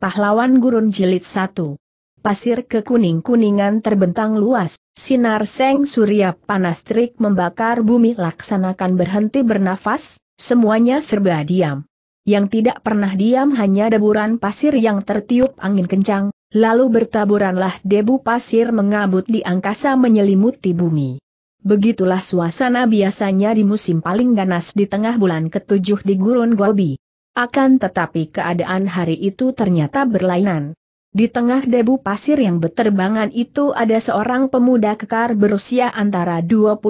Pahlawan Gurun Jilid 1 Pasir kekuning-kuningan terbentang luas, sinar seng surya panas terik membakar bumi laksanakan berhenti bernafas, semuanya serba diam. Yang tidak pernah diam hanya deburan pasir yang tertiup angin kencang, lalu bertaburanlah debu pasir mengabut di angkasa menyelimuti bumi. Begitulah suasana biasanya di musim paling ganas di tengah bulan ketujuh di Gurun Gobi. Akan tetapi keadaan hari itu ternyata berlainan. Di tengah debu pasir yang beterbangan itu ada seorang pemuda kekar berusia antara 23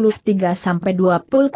sampai 24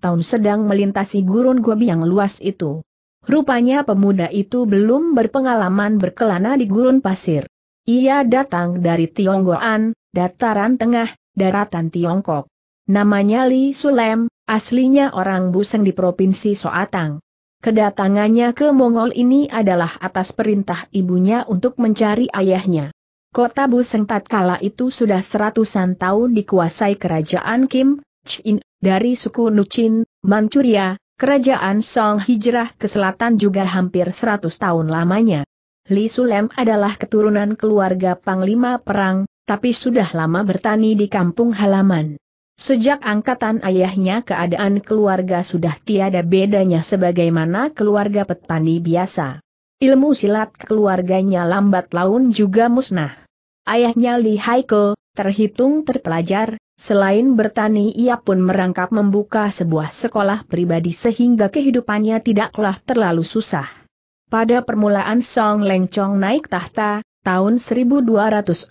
tahun sedang melintasi gurun gobi yang luas itu. Rupanya pemuda itu belum berpengalaman berkelana di gurun pasir. Ia datang dari Tionggoan, dataran tengah, daratan Tiongkok. Namanya Li Sulem, aslinya orang Buseng di Provinsi Soatang. Kedatangannya ke Mongol ini adalah atas perintah ibunya untuk mencari ayahnya. Kota Bu kala itu sudah seratusan tahun dikuasai kerajaan Kim, Chin, dari suku Nuchin, Manchuria, kerajaan Song hijrah ke selatan juga hampir seratus tahun lamanya. Li Sulem adalah keturunan keluarga Panglima Perang, tapi sudah lama bertani di kampung halaman. Sejak angkatan ayahnya keadaan keluarga sudah tiada bedanya sebagaimana keluarga petani biasa. Ilmu silat keluarganya lambat laun juga musnah. Ayahnya Li Haiko, terhitung terpelajar, selain bertani ia pun merangkap membuka sebuah sekolah pribadi sehingga kehidupannya tidaklah terlalu susah. Pada permulaan Song Leng Chong naik tahta, tahun 1206,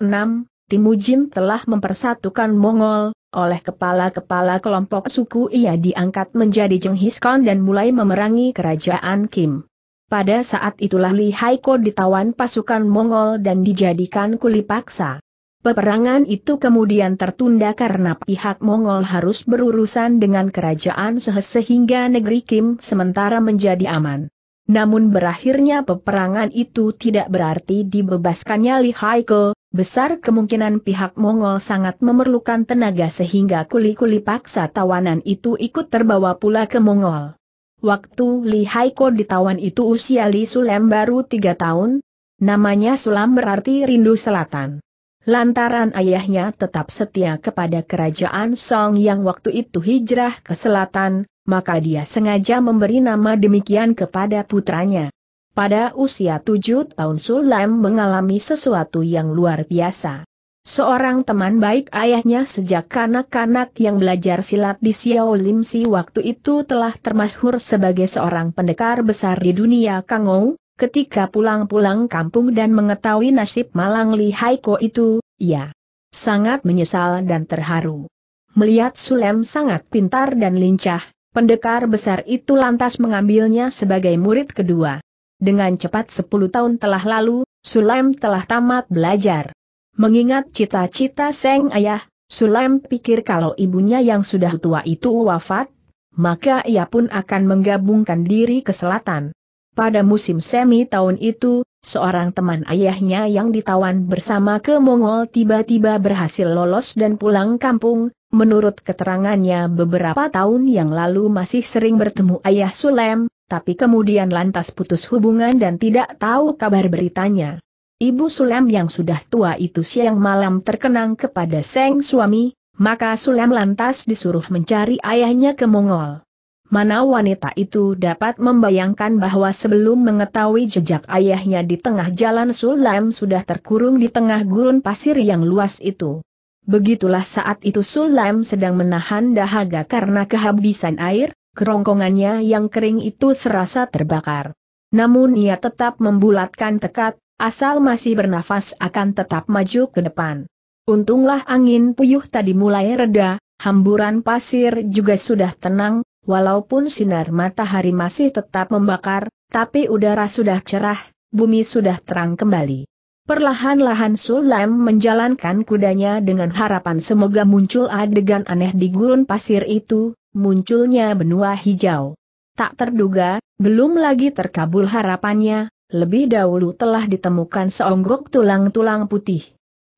Timujin telah mempersatukan Mongol, oleh kepala-kepala kelompok suku ia diangkat menjadi Jenghis Khan dan mulai memerangi kerajaan Kim. Pada saat itulah Li Haiko ditawan pasukan Mongol dan dijadikan kuli paksa. Peperangan itu kemudian tertunda karena pihak Mongol harus berurusan dengan kerajaan sehingga negeri Kim sementara menjadi aman. Namun berakhirnya peperangan itu tidak berarti dibebaskannya Li Haiko, besar kemungkinan pihak Mongol sangat memerlukan tenaga sehingga kuli-kuli paksa tawanan itu ikut terbawa pula ke Mongol. Waktu Li Haiko ditawan itu usia Li Sulem baru tiga tahun, namanya Sulam berarti rindu selatan. Lantaran ayahnya tetap setia kepada kerajaan Song yang waktu itu hijrah ke selatan, maka dia sengaja memberi nama demikian kepada putranya. Pada usia tujuh tahun Sulaim mengalami sesuatu yang luar biasa. Seorang teman baik ayahnya sejak kanak-kanak yang belajar silat di Xiao Lim Si waktu itu telah termasyhur sebagai seorang pendekar besar di dunia Kangou, ketika pulang-pulang kampung dan mengetahui nasib malang Li Haiko itu, ia sangat menyesal dan terharu. Melihat Sulem sangat pintar dan lincah, Pendekar besar itu lantas mengambilnya sebagai murid kedua. Dengan cepat 10 tahun telah lalu, Sulaim telah tamat belajar. Mengingat cita-cita Seng Ayah, Sulaim pikir kalau ibunya yang sudah tua itu wafat, maka ia pun akan menggabungkan diri ke selatan. Pada musim semi tahun itu, seorang teman ayahnya yang ditawan bersama ke Mongol tiba-tiba berhasil lolos dan pulang kampung, Menurut keterangannya beberapa tahun yang lalu masih sering bertemu ayah Sulem, tapi kemudian lantas putus hubungan dan tidak tahu kabar beritanya. Ibu Sulem yang sudah tua itu siang malam terkenang kepada Seng suami, maka Sulem lantas disuruh mencari ayahnya ke Mongol. Mana wanita itu dapat membayangkan bahwa sebelum mengetahui jejak ayahnya di tengah jalan Sulam sudah terkurung di tengah gurun pasir yang luas itu. Begitulah saat itu Sulaim sedang menahan dahaga karena kehabisan air, kerongkongannya yang kering itu serasa terbakar. Namun ia tetap membulatkan tekad, asal masih bernafas akan tetap maju ke depan. Untunglah angin puyuh tadi mulai reda, hamburan pasir juga sudah tenang, walaupun sinar matahari masih tetap membakar, tapi udara sudah cerah, bumi sudah terang kembali. Perlahan-lahan Sulam menjalankan kudanya dengan harapan semoga muncul adegan aneh di gurun pasir itu, munculnya benua hijau. Tak terduga, belum lagi terkabul harapannya, lebih dahulu telah ditemukan seonggok tulang-tulang putih.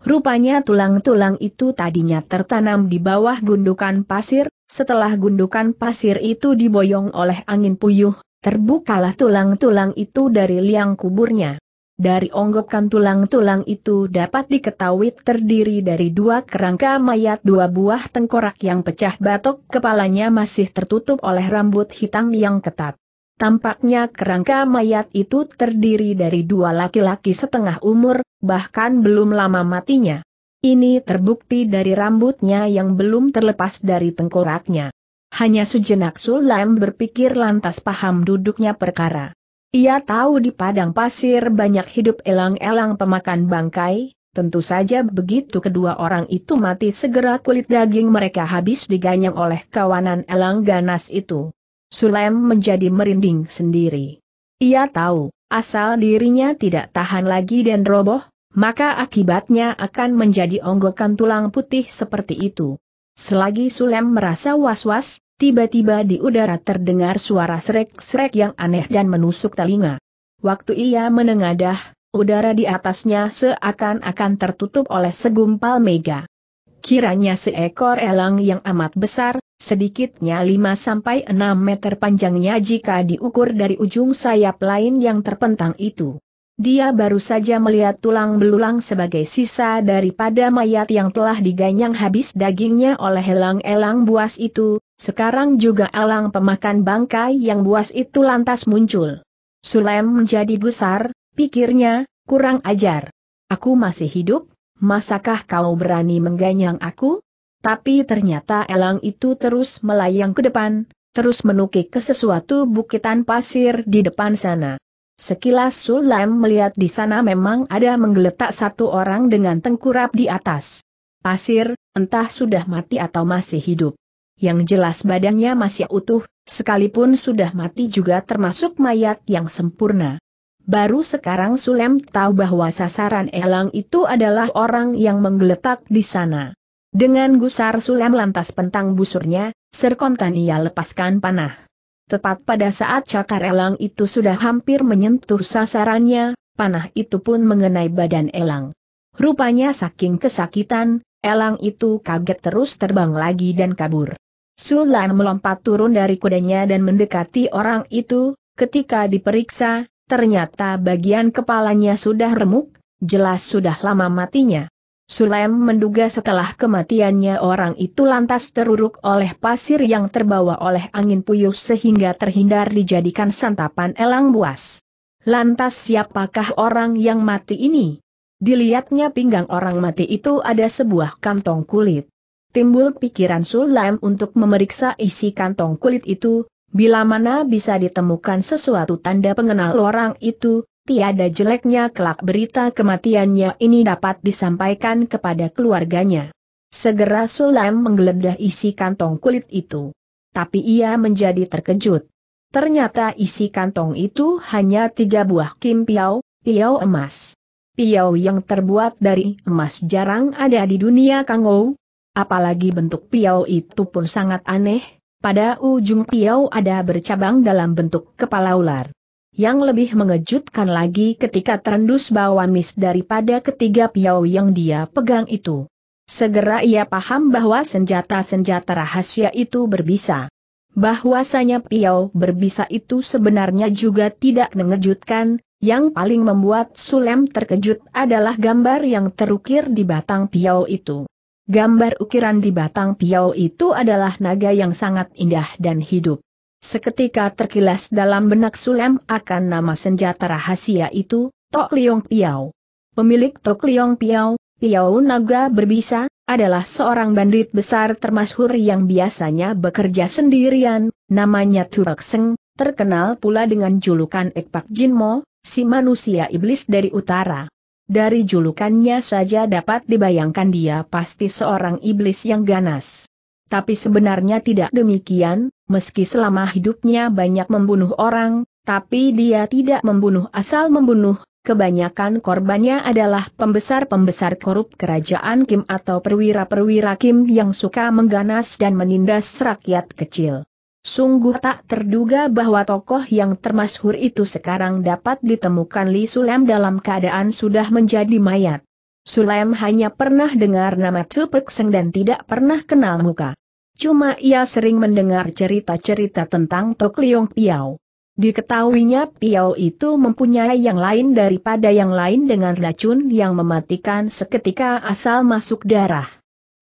Rupanya tulang-tulang itu tadinya tertanam di bawah gundukan pasir, setelah gundukan pasir itu diboyong oleh angin puyuh, terbukalah tulang-tulang itu dari liang kuburnya. Dari onggokan tulang-tulang itu dapat diketahui terdiri dari dua kerangka mayat dua buah tengkorak yang pecah batok kepalanya masih tertutup oleh rambut hitam yang ketat. Tampaknya kerangka mayat itu terdiri dari dua laki-laki setengah umur, bahkan belum lama matinya. Ini terbukti dari rambutnya yang belum terlepas dari tengkoraknya. Hanya sejenak Sulam berpikir lantas paham duduknya perkara. Ia tahu di padang pasir banyak hidup elang-elang pemakan bangkai, tentu saja begitu kedua orang itu mati segera kulit daging mereka habis diganyang oleh kawanan elang ganas itu. Sulaim menjadi merinding sendiri. Ia tahu, asal dirinya tidak tahan lagi dan roboh, maka akibatnya akan menjadi onggokan tulang putih seperti itu. Selagi Sulem merasa was-was, Tiba-tiba di udara terdengar suara srek-srek yang aneh dan menusuk telinga. Waktu ia menengadah, udara di atasnya seakan-akan tertutup oleh segumpal mega. Kiranya seekor elang yang amat besar, sedikitnya 5-6 meter panjangnya jika diukur dari ujung sayap lain yang terpentang itu. Dia baru saja melihat tulang belulang sebagai sisa daripada mayat yang telah diganyang habis dagingnya oleh elang-elang buas itu, sekarang juga elang pemakan bangkai yang buas itu lantas muncul. Sulaim menjadi gusar, pikirnya, kurang ajar. Aku masih hidup, masakah kau berani mengganyang aku? Tapi ternyata elang itu terus melayang ke depan, terus menukik ke sesuatu bukitan pasir di depan sana. Sekilas Sulaim melihat di sana memang ada menggeletak satu orang dengan tengkurap di atas. Pasir, entah sudah mati atau masih hidup yang jelas badannya masih utuh, sekalipun sudah mati juga termasuk mayat yang sempurna. Baru sekarang Sulem tahu bahwa sasaran Elang itu adalah orang yang menggeletak di sana. Dengan gusar Sulem lantas pentang busurnya, serkontan ia lepaskan panah. Tepat pada saat cakar Elang itu sudah hampir menyentuh sasarannya, panah itu pun mengenai badan Elang. Rupanya saking kesakitan, Elang itu kaget terus terbang lagi dan kabur. Sulan melompat turun dari kudanya dan mendekati orang itu, ketika diperiksa, ternyata bagian kepalanya sudah remuk, jelas sudah lama matinya. Sulaim menduga setelah kematiannya orang itu lantas teruruk oleh pasir yang terbawa oleh angin puyuh sehingga terhindar dijadikan santapan elang buas. Lantas siapakah orang yang mati ini? Dilihatnya pinggang orang mati itu ada sebuah kantong kulit timbul pikiran Sulaim untuk memeriksa isi kantong kulit itu, bila mana bisa ditemukan sesuatu tanda pengenal orang itu, tiada jeleknya kelak berita kematiannya ini dapat disampaikan kepada keluarganya. Segera Sulaim menggeledah isi kantong kulit itu. Tapi ia menjadi terkejut. Ternyata isi kantong itu hanya tiga buah kim piau, piau emas. Piau yang terbuat dari emas jarang ada di dunia Kangou, Apalagi bentuk piau itu pun sangat aneh, pada ujung piau ada bercabang dalam bentuk kepala ular. Yang lebih mengejutkan lagi ketika terendus mis daripada ketiga piau yang dia pegang itu. Segera ia paham bahwa senjata-senjata rahasia itu berbisa. Bahwasanya piau berbisa itu sebenarnya juga tidak mengejutkan, yang paling membuat Sulem terkejut adalah gambar yang terukir di batang piau itu. Gambar ukiran di batang piau itu adalah naga yang sangat indah dan hidup. Seketika terkilas dalam benak Sulem akan nama senjata rahasia itu, Tok Liong Piau. Pemilik Tok Liong Piau, Piau Naga Berbisa, adalah seorang bandit besar termasyhur yang biasanya bekerja sendirian, namanya Turak Seng, terkenal pula dengan julukan Ekpak Jinmo, si manusia iblis dari utara dari julukannya saja dapat dibayangkan dia pasti seorang iblis yang ganas. Tapi sebenarnya tidak demikian, meski selama hidupnya banyak membunuh orang, tapi dia tidak membunuh asal membunuh, kebanyakan korbannya adalah pembesar-pembesar korup kerajaan Kim atau perwira-perwira Kim yang suka mengganas dan menindas rakyat kecil. Sungguh tak terduga bahwa tokoh yang termasyhur itu sekarang dapat ditemukan Li Sulem dalam keadaan sudah menjadi mayat. Sulem hanya pernah dengar nama Chu Pekseng dan tidak pernah kenal muka. Cuma ia sering mendengar cerita-cerita tentang Tok Liong Piao. Diketahuinya Piao itu mempunyai yang lain daripada yang lain dengan racun yang mematikan seketika asal masuk darah.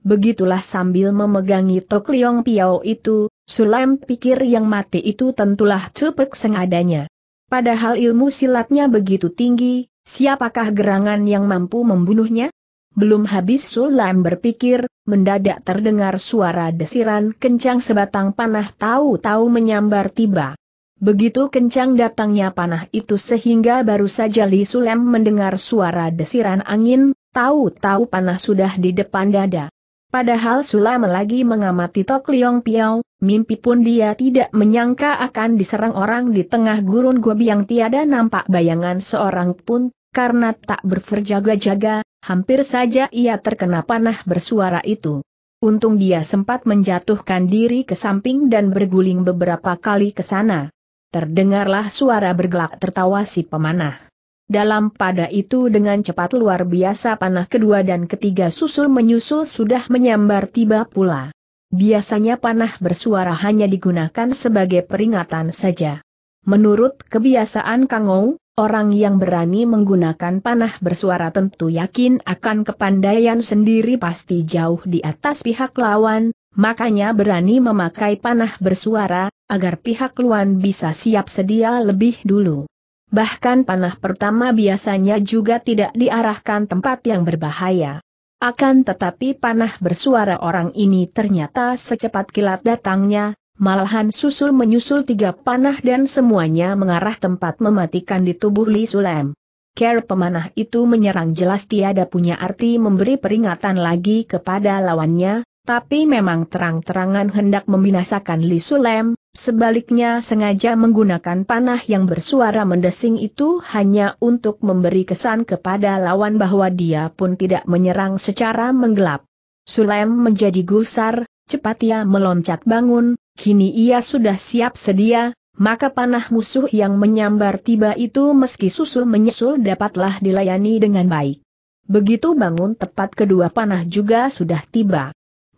Begitulah sambil memegangi Tok Liong Piao itu, Sulem pikir yang mati itu tentulah cupek sengadanya. Padahal ilmu silatnya begitu tinggi, siapakah gerangan yang mampu membunuhnya? Belum habis Sulam berpikir, mendadak terdengar suara desiran kencang sebatang panah tahu-tahu menyambar tiba. Begitu kencang datangnya panah itu sehingga baru saja Li Sulem mendengar suara desiran angin, tahu-tahu panah sudah di depan dada. Padahal Sulam lagi mengamati Tok Liong Piao, mimpi pun dia tidak menyangka akan diserang orang di tengah gurun gobi yang tiada nampak bayangan seorang pun, karena tak berperjaga-jaga, hampir saja ia terkena panah bersuara itu. Untung dia sempat menjatuhkan diri ke samping dan berguling beberapa kali ke sana. Terdengarlah suara bergelak tertawa si pemanah. Dalam pada itu dengan cepat luar biasa panah kedua dan ketiga susul menyusul sudah menyambar tiba pula. Biasanya panah bersuara hanya digunakan sebagai peringatan saja. Menurut kebiasaan Kangou, orang yang berani menggunakan panah bersuara tentu yakin akan kepandaian sendiri pasti jauh di atas pihak lawan, makanya berani memakai panah bersuara, agar pihak lawan bisa siap sedia lebih dulu bahkan panah pertama biasanya juga tidak diarahkan tempat yang berbahaya. Akan tetapi panah bersuara orang ini ternyata secepat kilat datangnya, malahan susul menyusul tiga panah dan semuanya mengarah tempat mematikan di tubuh Li Sulem. Care pemanah itu menyerang jelas tiada punya arti memberi peringatan lagi kepada lawannya, tapi memang terang-terangan hendak membinasakan Li Sulem, sebaliknya sengaja menggunakan panah yang bersuara mendesing itu hanya untuk memberi kesan kepada lawan bahwa dia pun tidak menyerang secara menggelap. Sulem menjadi gusar, cepat ia meloncat bangun, kini ia sudah siap sedia, maka panah musuh yang menyambar tiba itu meski susul menyusul dapatlah dilayani dengan baik. Begitu bangun tepat kedua panah juga sudah tiba.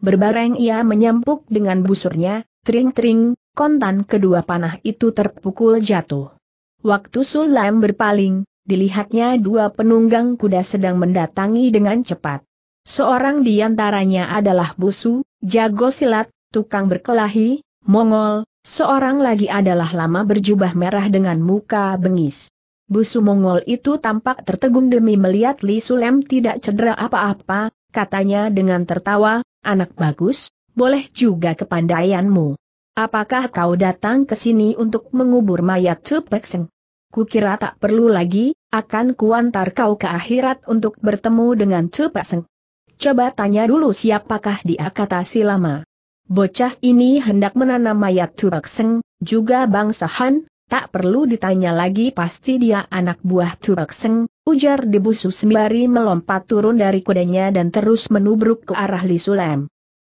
Berbareng ia menyempuk dengan busurnya, tring-tring, kontan kedua panah itu terpukul jatuh. Waktu Sulam berpaling, dilihatnya dua penunggang kuda sedang mendatangi dengan cepat. Seorang di antaranya adalah Busu, jago silat, tukang berkelahi, Mongol, seorang lagi adalah lama berjubah merah dengan muka bengis. Busu Mongol itu tampak tertegun demi melihat Li Sulam tidak cedera apa-apa, katanya dengan tertawa, Anak bagus, boleh juga kepandaianmu. Apakah kau datang ke sini untuk mengubur mayat Supekseng? Kukira tak perlu lagi, akan kuantar kau ke akhirat untuk bertemu dengan Supekseng. Coba tanya dulu siapakah dia kata si lama. Bocah ini hendak menanam mayat Supekseng, juga bangsa Han, Tak perlu ditanya lagi pasti dia anak buah Tubakseng," ujar Debusu sembari melompat turun dari kudanya dan terus menubruk ke arah Li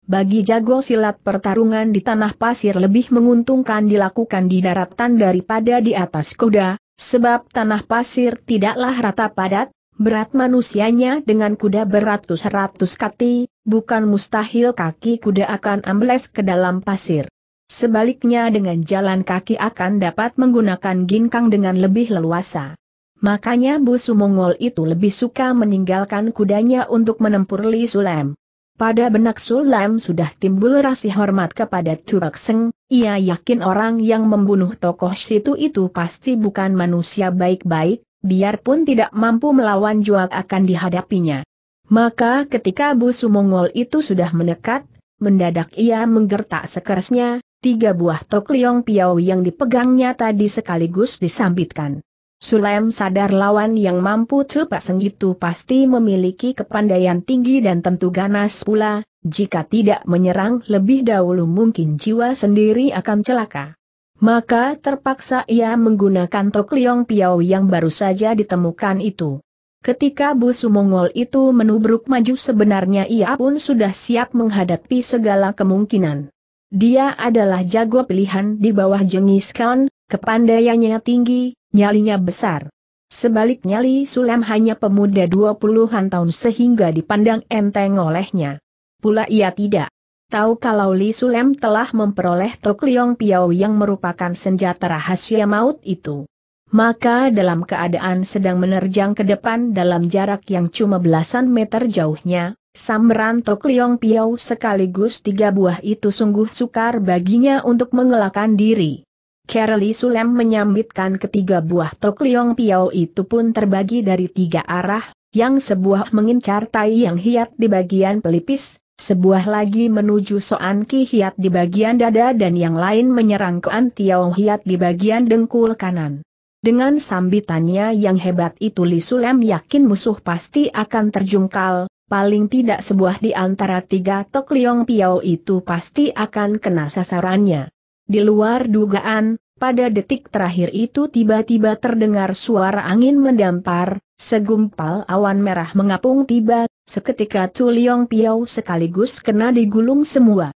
Bagi jago silat pertarungan di tanah pasir lebih menguntungkan dilakukan di daratan daripada di atas kuda, sebab tanah pasir tidaklah rata padat, berat manusianya dengan kuda beratus-ratus kati, bukan mustahil kaki kuda akan ambles ke dalam pasir. Sebaliknya dengan jalan kaki akan dapat menggunakan ginkang dengan lebih leluasa. Makanya Bu Mongol itu lebih suka meninggalkan kudanya untuk menempur Li Sulem. Pada benak Sulem sudah timbul rasa hormat kepada Turak Seng, ia yakin orang yang membunuh tokoh situ itu pasti bukan manusia baik-baik, biarpun tidak mampu melawan Juak akan dihadapinya. Maka ketika Bu Mongol itu sudah mendekat, mendadak ia menggertak sekerasnya, tiga buah tok liong piau yang dipegangnya tadi sekaligus disambitkan. Sulaim sadar lawan yang mampu cepat segitu pasti memiliki kepandaian tinggi dan tentu ganas pula, jika tidak menyerang lebih dahulu mungkin jiwa sendiri akan celaka. Maka terpaksa ia menggunakan tok liong piau yang baru saja ditemukan itu. Ketika busu Mongol itu menubruk maju sebenarnya ia pun sudah siap menghadapi segala kemungkinan. Dia adalah jago pilihan di bawah Jengis Khan, kepandaiannya tinggi, nyalinya besar. Sebalik nyali Sulam hanya pemuda 20-an tahun sehingga dipandang enteng olehnya. Pula ia tidak tahu kalau Li Sulam telah memperoleh Tok Liong Piao yang merupakan senjata rahasia maut itu. Maka dalam keadaan sedang menerjang ke depan dalam jarak yang cuma belasan meter jauhnya, Samran Tok Liong Piau sekaligus tiga buah itu sungguh sukar baginya untuk mengelakkan diri. Kerli Sulem menyambitkan ketiga buah Tok Liong Piau itu pun terbagi dari tiga arah, yang sebuah mengincar Tai Yang Hiat di bagian pelipis, sebuah lagi menuju Soan Ki Hiat di bagian dada dan yang lain menyerang Koan Tiao Hiat di bagian dengkul kanan. Dengan sambitannya yang hebat itu Li Sulem yakin musuh pasti akan terjungkal, paling tidak sebuah di antara tiga Tok Liong Piao itu pasti akan kena sasarannya. Di luar dugaan, pada detik terakhir itu tiba-tiba terdengar suara angin mendampar, segumpal awan merah mengapung tiba, seketika Liong Piao sekaligus kena digulung semua.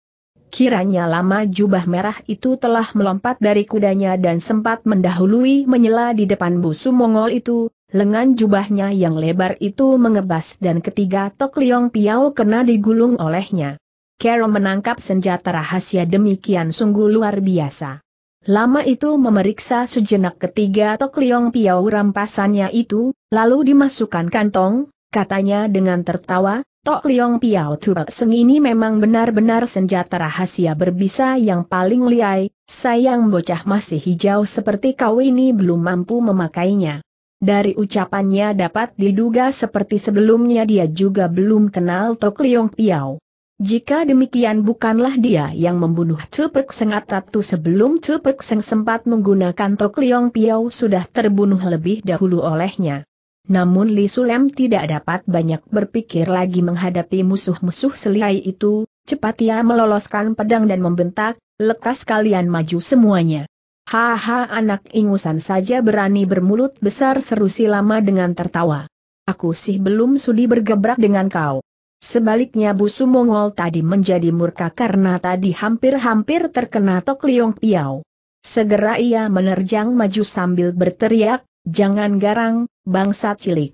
Kiranya lama jubah merah itu telah melompat dari kudanya dan sempat mendahului menyela di depan busu Mongol itu, lengan jubahnya yang lebar itu mengebas dan ketiga Tok Liong Piao kena digulung olehnya. Kero menangkap senjata rahasia demikian sungguh luar biasa. Lama itu memeriksa sejenak ketiga Tok Liong Piao rampasannya itu, lalu dimasukkan kantong, katanya dengan tertawa, Tok Liong Piao Turek Seng ini memang benar-benar senjata rahasia berbisa yang paling liai, sayang bocah masih hijau seperti kau ini belum mampu memakainya. Dari ucapannya dapat diduga seperti sebelumnya dia juga belum kenal Tok Leong Piao. Jika demikian bukanlah dia yang membunuh Cepek Seng Atatu sebelum Cepek Seng sempat menggunakan Tok Leong Piao sudah terbunuh lebih dahulu olehnya. Namun Li Sulem tidak dapat banyak berpikir lagi menghadapi musuh-musuh selai itu, cepat ia meloloskan pedang dan membentak, lekas kalian maju semuanya. Haha anak ingusan saja berani bermulut besar seru si lama dengan tertawa. Aku sih belum sudi bergebrak dengan kau. Sebaliknya busu Mongol tadi menjadi murka karena tadi hampir-hampir terkena Tok Liong piau. Segera ia menerjang maju sambil berteriak, jangan garang, bangsa cilik.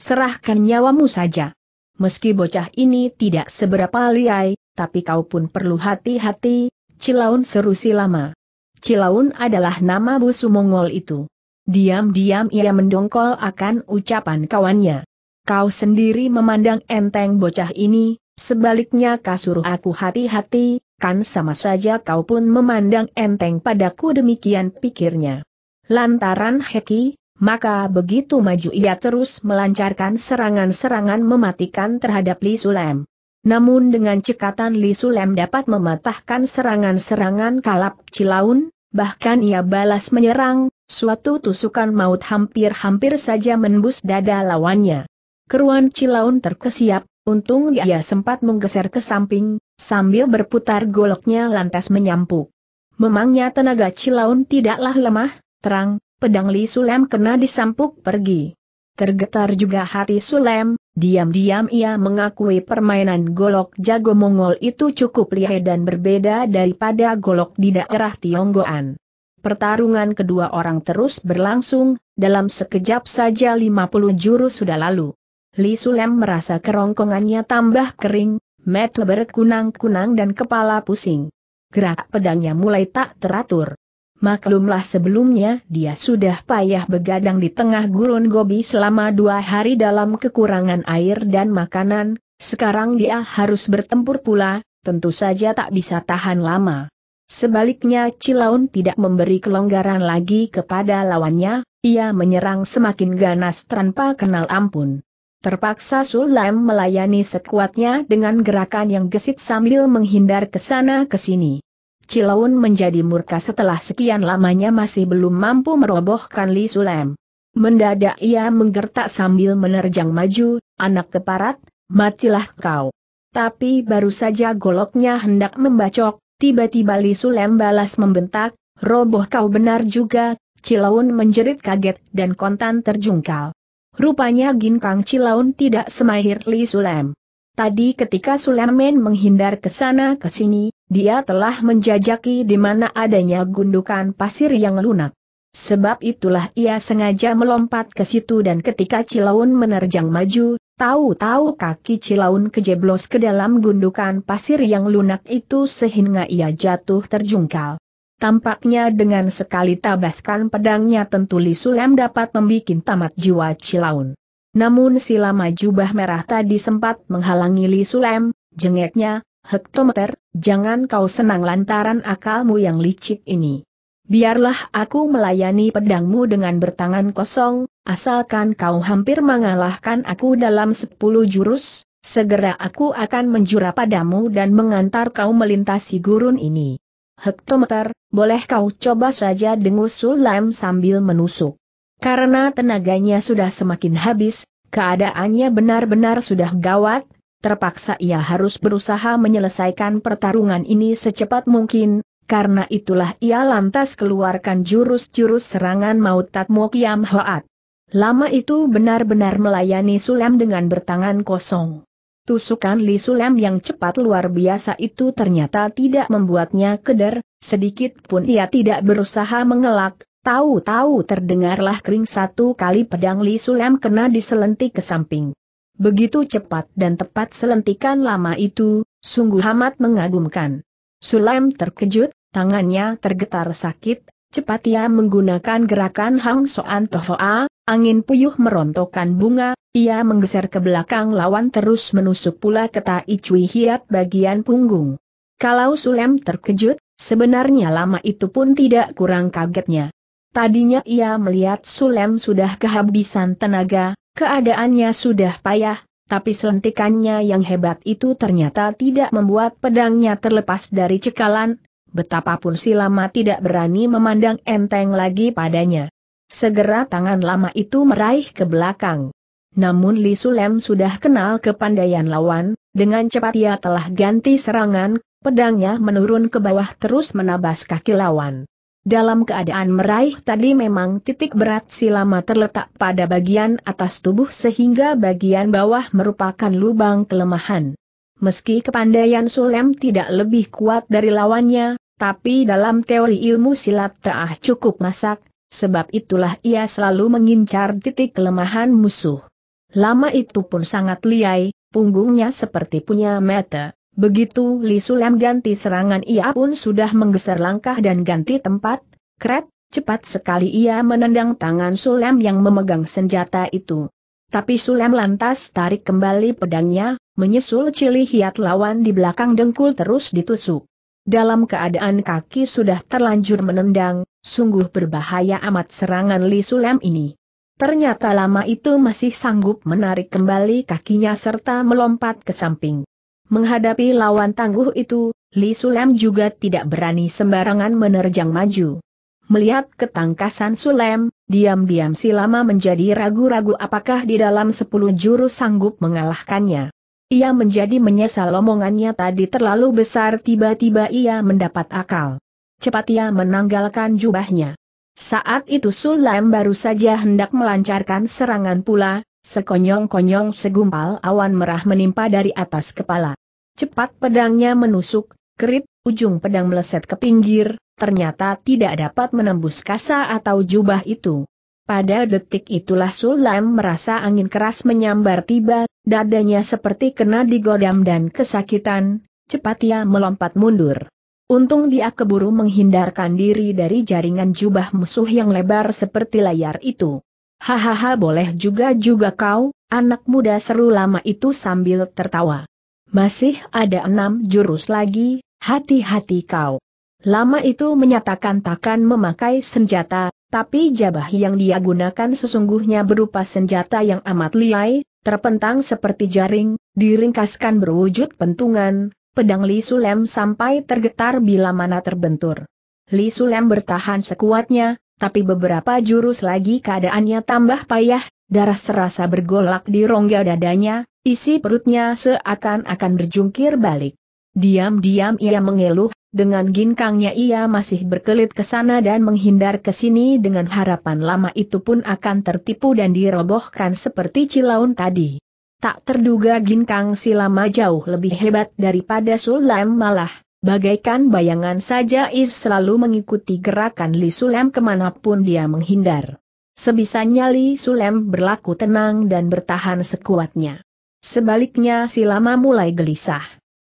Serahkan nyawamu saja. Meski bocah ini tidak seberapa liai, tapi kau pun perlu hati-hati, cilaun seru si lama. Cilaun adalah nama busu Mongol itu. Diam-diam ia mendongkol akan ucapan kawannya. Kau sendiri memandang enteng bocah ini, sebaliknya kau aku hati-hati, kan sama saja kau pun memandang enteng padaku demikian pikirnya. Lantaran Heki, maka begitu maju ia terus melancarkan serangan-serangan mematikan terhadap Li Sulem. Namun dengan cekatan Li Sulem dapat mematahkan serangan-serangan kalap cilaun, bahkan ia balas menyerang, suatu tusukan maut hampir-hampir saja menembus dada lawannya. Keruan cilaun terkesiap, untung ia sempat menggeser ke samping, sambil berputar goloknya lantas menyampuk. Memangnya tenaga cilaun tidaklah lemah, terang, pedang Li Sulem kena disampuk pergi. Tergetar juga hati Sulem, diam-diam ia mengakui permainan golok jago Mongol itu cukup lihai dan berbeda daripada golok di daerah Tionggoan. Pertarungan kedua orang terus berlangsung, dalam sekejap saja 50 jurus sudah lalu. Li Sulem merasa kerongkongannya tambah kering, mata berkunang-kunang dan kepala pusing. Gerak pedangnya mulai tak teratur. Maklumlah sebelumnya dia sudah payah begadang di tengah gurun Gobi selama dua hari dalam kekurangan air dan makanan, sekarang dia harus bertempur pula, tentu saja tak bisa tahan lama. Sebaliknya Cilaun tidak memberi kelonggaran lagi kepada lawannya, ia menyerang semakin ganas tanpa kenal ampun. Terpaksa Sulaim melayani sekuatnya dengan gerakan yang gesit sambil menghindar ke sana ke sini. Cilaun menjadi murka setelah sekian lamanya masih belum mampu merobohkan Li Sulem. Mendadak ia menggertak sambil menerjang maju, anak keparat, matilah kau. Tapi baru saja goloknya hendak membacok, tiba-tiba Li Sulem balas membentak, roboh kau benar juga, Cilaun menjerit kaget dan kontan terjungkal. Rupanya Ginkang Cilaun tidak semahir Li Sulem. Tadi ketika Sulaiman menghindar ke sana ke sini, dia telah menjajaki di mana adanya gundukan pasir yang lunak. Sebab itulah ia sengaja melompat ke situ dan ketika Cilaun menerjang maju, tahu-tahu kaki Cilaun kejeblos ke dalam gundukan pasir yang lunak itu sehingga ia jatuh terjungkal. Tampaknya dengan sekali tabaskan pedangnya tentu Li dapat membuat tamat jiwa Cilaun. Namun lama jubah merah tadi sempat menghalangi Li Sulem, jengeknya, hektometer, jangan kau senang lantaran akalmu yang licik ini. Biarlah aku melayani pedangmu dengan bertangan kosong, asalkan kau hampir mengalahkan aku dalam sepuluh jurus, segera aku akan menjura padamu dan mengantar kau melintasi gurun ini. Hektometer, boleh kau coba saja dengus Sulam sambil menusuk. Karena tenaganya sudah semakin habis, keadaannya benar-benar sudah gawat, terpaksa ia harus berusaha menyelesaikan pertarungan ini secepat mungkin, karena itulah ia lantas keluarkan jurus-jurus serangan maut Tatmo Kiam Hoat. Lama itu benar-benar melayani Sulam dengan bertangan kosong. Tusukan Li Sulam yang cepat luar biasa itu ternyata tidak membuatnya keder, sedikit pun ia tidak berusaha mengelak, Tahu-tahu terdengarlah kering satu kali pedang Li Sulam kena diselentik ke samping. Begitu cepat dan tepat selentikan lama itu, sungguh amat mengagumkan. Sulam terkejut, tangannya tergetar sakit, cepat ia menggunakan gerakan Hang Soan Tohoa, angin puyuh merontokkan bunga, ia menggeser ke belakang lawan terus menusuk pula ke Tai Cui Hiat bagian punggung. Kalau Sulam terkejut, sebenarnya lama itu pun tidak kurang kagetnya. Tadinya ia melihat Sulem sudah kehabisan tenaga, keadaannya sudah payah, tapi selentikannya yang hebat itu ternyata tidak membuat pedangnya terlepas dari cekalan, betapapun si lama tidak berani memandang enteng lagi padanya. Segera tangan lama itu meraih ke belakang. Namun Li Sulem sudah kenal kepandaian lawan, dengan cepat ia telah ganti serangan, pedangnya menurun ke bawah terus menabas kaki lawan. Dalam keadaan meraih tadi memang titik berat silama terletak pada bagian atas tubuh sehingga bagian bawah merupakan lubang kelemahan. Meski kepandaian Sulem tidak lebih kuat dari lawannya, tapi dalam teori ilmu silat Taah cukup masak, sebab itulah ia selalu mengincar titik kelemahan musuh. Lama itu pun sangat liai, punggungnya seperti punya mata. Begitu Li Sulam ganti serangan ia pun sudah menggeser langkah dan ganti tempat, kret, cepat sekali ia menendang tangan Sulam yang memegang senjata itu. Tapi Sulam lantas tarik kembali pedangnya, menyusul cili hiat lawan di belakang dengkul terus ditusuk. Dalam keadaan kaki sudah terlanjur menendang, sungguh berbahaya amat serangan Li Sulam ini. Ternyata lama itu masih sanggup menarik kembali kakinya serta melompat ke samping. Menghadapi lawan tangguh itu, Li Sulem juga tidak berani sembarangan menerjang maju. Melihat ketangkasan Sulem, diam-diam si lama menjadi ragu-ragu apakah di dalam sepuluh jurus sanggup mengalahkannya. Ia menjadi menyesal omongannya tadi terlalu besar tiba-tiba ia mendapat akal. Cepat ia menanggalkan jubahnya. Saat itu Sulem baru saja hendak melancarkan serangan pula, sekonyong-konyong segumpal awan merah menimpa dari atas kepala. Cepat pedangnya menusuk, kerit, ujung pedang meleset ke pinggir, ternyata tidak dapat menembus kasa atau jubah itu. Pada detik itulah Sulam merasa angin keras menyambar tiba, dadanya seperti kena digodam dan kesakitan, cepat ia melompat mundur. Untung dia keburu menghindarkan diri dari jaringan jubah musuh yang lebar seperti layar itu. Hahaha boleh juga-juga kau, anak muda seru lama itu sambil tertawa. Masih ada enam jurus lagi, hati-hati kau. Lama itu menyatakan takkan memakai senjata, tapi jabah yang dia gunakan sesungguhnya berupa senjata yang amat liai, terpentang seperti jaring, diringkaskan berwujud pentungan, pedang Li Sulem sampai tergetar bila mana terbentur. Li Sulem bertahan sekuatnya, tapi beberapa jurus lagi keadaannya tambah payah, darah serasa bergolak di rongga dadanya, Isi perutnya seakan-akan berjungkir balik. Diam-diam ia mengeluh, dengan ginkangnya ia masih berkelit ke sana dan menghindar ke sini dengan harapan lama itu pun akan tertipu dan dirobohkan seperti cilaun tadi. Tak terduga ginkang si lama jauh lebih hebat daripada Sulam malah, bagaikan bayangan saja Is selalu mengikuti gerakan Li Sulam kemanapun dia menghindar. Sebisanya Li sulam berlaku tenang dan bertahan sekuatnya. Sebaliknya si lama mulai gelisah.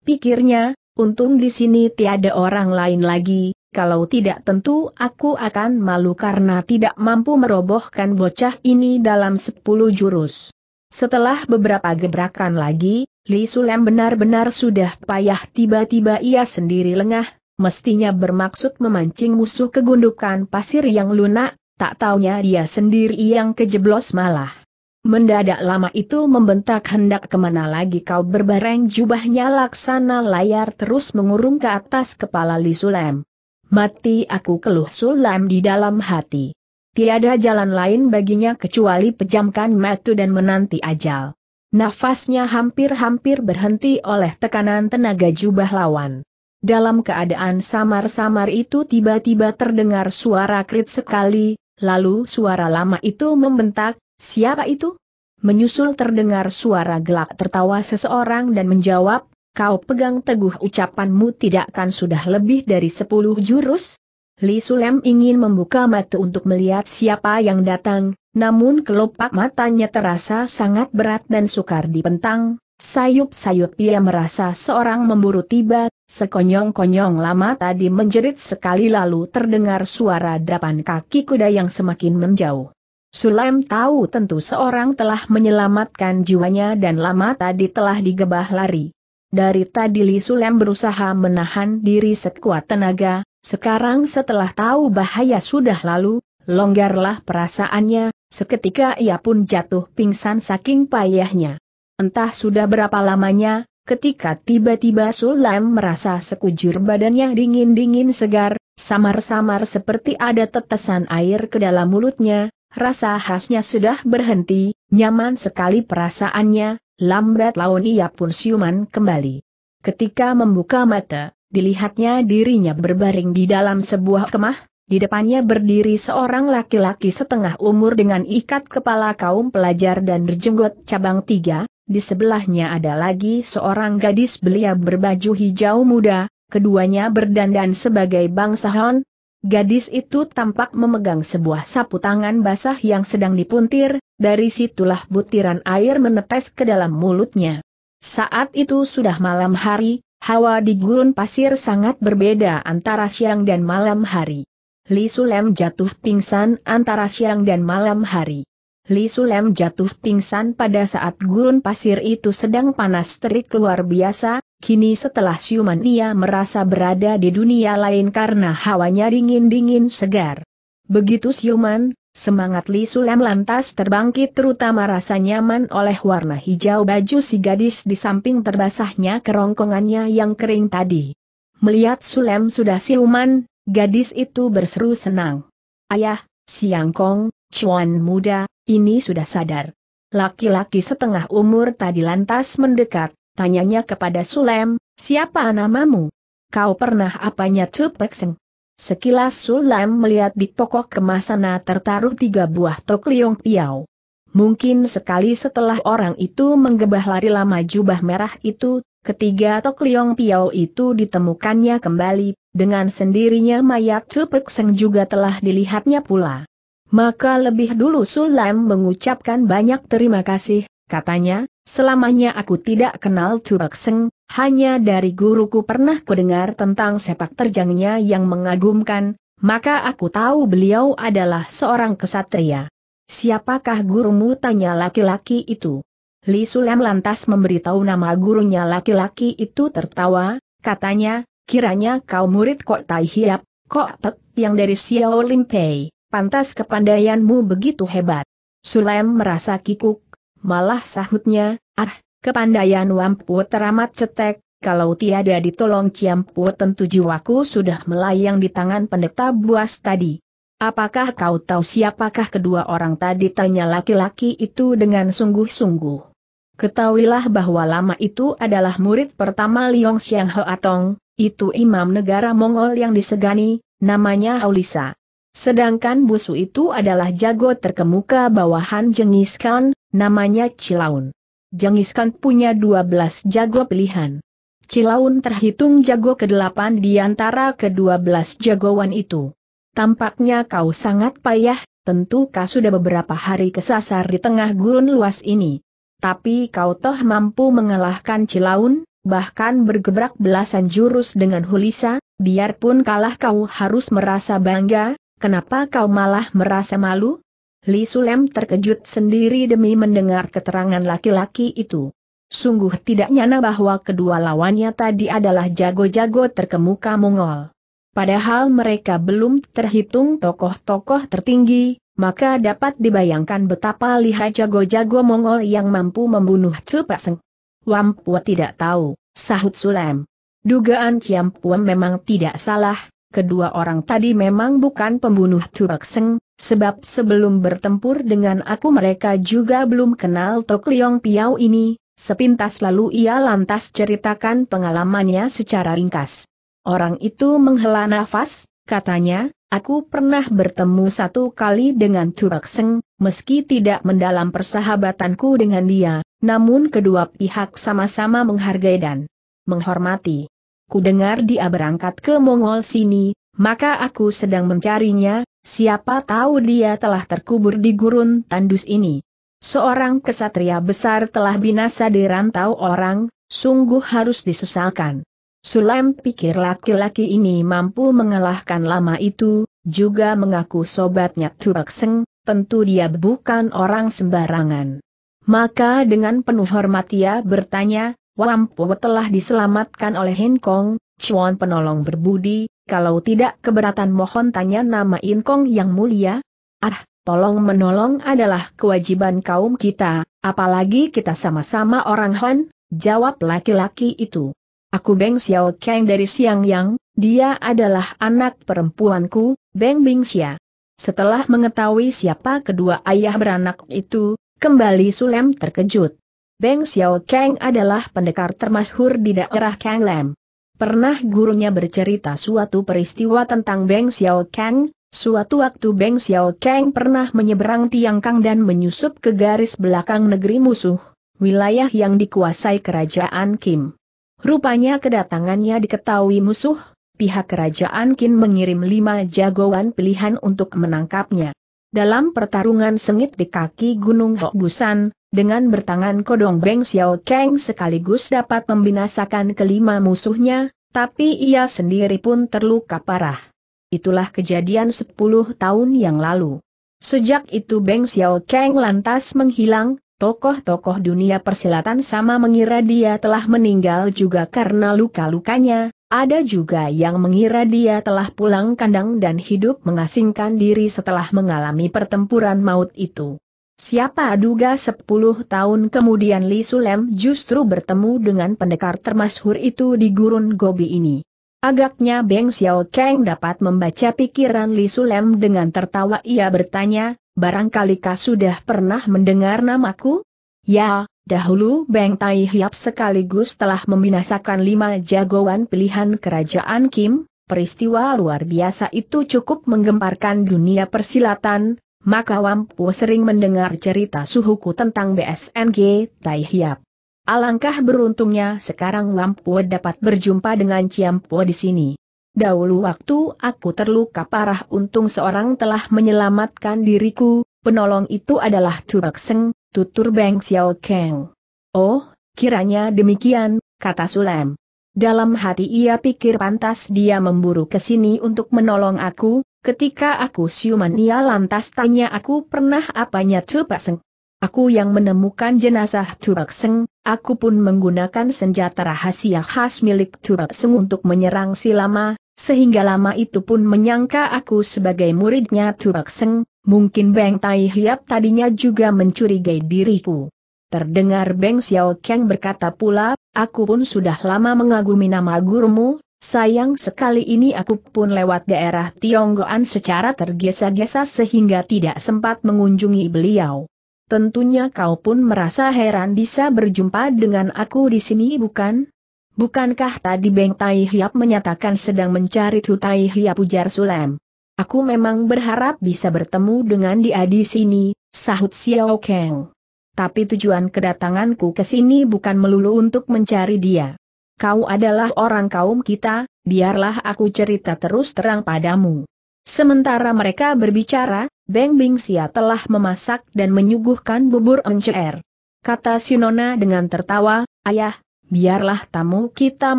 Pikirnya, untung di sini tiada orang lain lagi, kalau tidak tentu aku akan malu karena tidak mampu merobohkan bocah ini dalam sepuluh jurus. Setelah beberapa gebrakan lagi, Li Sulem benar-benar sudah payah tiba-tiba ia sendiri lengah, mestinya bermaksud memancing musuh kegundukan pasir yang lunak, tak taunya dia sendiri yang kejeblos malah. Mendadak lama itu membentak hendak kemana lagi kau berbareng jubahnya laksana layar terus mengurung ke atas kepala Li Sulam. Mati aku keluh Sulam di dalam hati. Tiada jalan lain baginya kecuali pejamkan mata dan menanti ajal. Nafasnya hampir-hampir berhenti oleh tekanan tenaga jubah lawan. Dalam keadaan samar-samar itu tiba-tiba terdengar suara krit sekali, lalu suara lama itu membentak, Siapa itu? Menyusul terdengar suara gelak tertawa seseorang dan menjawab, kau pegang teguh ucapanmu tidak akan sudah lebih dari sepuluh jurus? Li Sulem ingin membuka mata untuk melihat siapa yang datang, namun kelopak matanya terasa sangat berat dan sukar dipentang, sayup-sayup ia merasa seorang memburu tiba, sekonyong-konyong lama tadi menjerit sekali lalu terdengar suara dapan kaki kuda yang semakin menjauh. Sulaim tahu tentu seorang telah menyelamatkan jiwanya dan lama tadi telah digebah lari. Dari tadi Li Sulem berusaha menahan diri sekuat tenaga, sekarang setelah tahu bahaya sudah lalu, longgarlah perasaannya, seketika ia pun jatuh pingsan saking payahnya. Entah sudah berapa lamanya, ketika tiba-tiba Sulem merasa sekujur badannya dingin-dingin segar, samar-samar seperti ada tetesan air ke dalam mulutnya, Rasa khasnya sudah berhenti, nyaman sekali perasaannya, lambat laun ia pun siuman kembali. Ketika membuka mata, dilihatnya dirinya berbaring di dalam sebuah kemah, di depannya berdiri seorang laki-laki setengah umur dengan ikat kepala kaum pelajar dan berjenggot cabang tiga, di sebelahnya ada lagi seorang gadis belia berbaju hijau muda, keduanya berdandan sebagai bangsawan, Gadis itu tampak memegang sebuah sapu tangan basah yang sedang dipuntir, dari situlah butiran air menetes ke dalam mulutnya. Saat itu sudah malam hari, hawa di gurun pasir sangat berbeda antara siang dan malam hari. Li Sulem jatuh pingsan antara siang dan malam hari. Li Sulem jatuh pingsan pada saat gurun pasir itu sedang panas terik luar biasa, Kini setelah siuman ia merasa berada di dunia lain karena hawanya dingin-dingin segar. Begitu siuman, semangat Li Sulam lantas terbangkit terutama rasa nyaman oleh warna hijau baju si gadis di samping terbasahnya kerongkongannya yang kering tadi. Melihat Sulem sudah siuman, gadis itu berseru senang. Ayah, Siang Kong, cuan muda, ini sudah sadar. Laki-laki setengah umur tadi lantas mendekat, Tanyanya kepada Sulem, siapa namamu? Kau pernah apanya seng? Sekilas Sulem melihat di pokok kemasana tertaruh tiga buah tokliong piau. Mungkin sekali setelah orang itu menggebah lari lama jubah merah itu, ketiga tokliong piau itu ditemukannya kembali, dengan sendirinya mayat seng juga telah dilihatnya pula. Maka lebih dulu Sulam mengucapkan banyak terima kasih, katanya, Selamanya aku tidak kenal Turak Seng, hanya dari guruku pernah kudengar tentang sepak terjangnya yang mengagumkan, maka aku tahu beliau adalah seorang kesatria. Siapakah gurumu tanya laki-laki itu? Li Sulem lantas memberitahu nama gurunya laki-laki itu tertawa, katanya, kiranya kau murid Kok Tai Hiap, Kok Pek yang dari Xiao Limpei, pantas kepandaianmu begitu hebat. Sulem merasa kikuk, Malah sahutnya, ah, kepandaian Wampu teramat cetek, kalau tiada ditolong Ciampu tentu jiwaku sudah melayang di tangan pendeta buas tadi. Apakah kau tahu siapakah kedua orang tadi tanya laki-laki itu dengan sungguh-sungguh. Ketahuilah bahwa lama itu adalah murid pertama Liong Xiang Hoatong, itu imam negara Mongol yang disegani, namanya Aulisa. Sedangkan busu itu adalah jago terkemuka bawahan Jengis Khan, namanya Cilaun. Jengis Khan punya 12 jago pilihan. Cilaun terhitung jago ke-8 di antara ke-12 jagoan itu. Tampaknya kau sangat payah, tentu kau sudah beberapa hari kesasar di tengah gurun luas ini. Tapi kau toh mampu mengalahkan Cilaun, bahkan bergebrak belasan jurus dengan Hulisa, biarpun kalah kau harus merasa bangga, Kenapa kau malah merasa malu? Li Sulem terkejut sendiri demi mendengar keterangan laki-laki itu. Sungguh tidak nyana bahwa kedua lawannya tadi adalah jago-jago terkemuka Mongol. Padahal mereka belum terhitung tokoh-tokoh tertinggi, maka dapat dibayangkan betapa lihai jago-jago Mongol yang mampu membunuh Cepak Seng. Wampua tidak tahu, sahut Sulem. Dugaan Ciampua memang tidak salah, kedua orang tadi memang bukan pembunuh Turakseng, sebab sebelum bertempur dengan aku mereka juga belum kenal Tok Liong Piao ini, sepintas lalu ia lantas ceritakan pengalamannya secara ringkas. Orang itu menghela nafas, katanya, aku pernah bertemu satu kali dengan Turakseng, meski tidak mendalam persahabatanku dengan dia, namun kedua pihak sama-sama menghargai dan menghormati. Ku dengar dia berangkat ke Mongol sini, maka aku sedang mencarinya, siapa tahu dia telah terkubur di gurun tandus ini. Seorang kesatria besar telah binasa di rantau orang, sungguh harus disesalkan. Sulaim pikir laki-laki ini mampu mengalahkan lama itu, juga mengaku sobatnya Seng, tentu dia bukan orang sembarangan. Maka dengan penuh hormat ia bertanya, Wampu telah diselamatkan oleh Kong, Chuan penolong berbudi, kalau tidak keberatan mohon tanya nama Kong yang mulia. Ah, tolong menolong adalah kewajiban kaum kita, apalagi kita sama-sama orang Han, jawab laki-laki itu. Aku Beng Xiao Kang dari Siang Yang, dia adalah anak perempuanku, Beng Bingxia. Setelah mengetahui siapa kedua ayah beranak itu, kembali Sulem terkejut. Beng Xiao Kang adalah pendekar termasyhur di daerah Kang Lam. Pernah gurunya bercerita suatu peristiwa tentang Beng Xiao Kang, Suatu waktu Beng Xiao Kang pernah menyeberang tiang Kang dan menyusup ke garis belakang negeri musuh, wilayah yang dikuasai kerajaan Kim. Rupanya kedatangannya diketahui musuh, pihak kerajaan Kim mengirim lima jagoan pilihan untuk menangkapnya. Dalam pertarungan sengit di kaki Gunung Busan. Dengan bertangan kodong Beng Xiao Kang sekaligus dapat membinasakan kelima musuhnya, tapi ia sendiri pun terluka parah. Itulah kejadian 10 tahun yang lalu. Sejak itu Beng Xiao Kang lantas menghilang, tokoh-tokoh dunia persilatan sama mengira dia telah meninggal juga karena luka-lukanya, ada juga yang mengira dia telah pulang kandang dan hidup mengasingkan diri setelah mengalami pertempuran maut itu. Siapa duga sepuluh tahun kemudian Li Sulem justru bertemu dengan pendekar termasyhur itu di gurun Gobi ini. Agaknya Beng Xiao Kang dapat membaca pikiran Li Sulem dengan tertawa ia bertanya, barangkali kau sudah pernah mendengar namaku? Ya, dahulu Beng Tai Hiap sekaligus telah membinasakan lima jagoan pilihan kerajaan Kim, peristiwa luar biasa itu cukup menggemparkan dunia persilatan, maka Wampu sering mendengar cerita suhuku tentang BSNG Tai Hiap. Alangkah beruntungnya sekarang Wampu dapat berjumpa dengan Ciampu di sini. Dahulu waktu aku terluka parah untung seorang telah menyelamatkan diriku, penolong itu adalah Turak Seng, tutur Beng Xiao Kang. Oh, kiranya demikian, kata Sulem. Dalam hati ia pikir pantas dia memburu ke sini untuk menolong aku, Ketika aku siuman ia lantas tanya aku pernah apanya Seng. Aku yang menemukan jenazah Seng, aku pun menggunakan senjata rahasia khas milik Seng untuk menyerang si lama, sehingga lama itu pun menyangka aku sebagai muridnya Seng, mungkin Beng Tai Hiap tadinya juga mencurigai diriku. Terdengar Beng Xiao Kang berkata pula, aku pun sudah lama mengagumi nama gurumu, Sayang sekali ini aku pun lewat daerah Tionggoan secara tergesa-gesa sehingga tidak sempat mengunjungi beliau. Tentunya kau pun merasa heran bisa berjumpa dengan aku di sini bukan? Bukankah tadi Beng Tai Hiap menyatakan sedang mencari Tu Tai Hiap ujar Sulem? Aku memang berharap bisa bertemu dengan dia di sini, sahut Xiao Kang. Tapi tujuan kedatanganku ke sini bukan melulu untuk mencari dia kau adalah orang kaum kita, biarlah aku cerita terus terang padamu. Sementara mereka berbicara, Beng Sia telah memasak dan menyuguhkan bubur encer. Kata Sinona dengan tertawa, ayah, biarlah tamu kita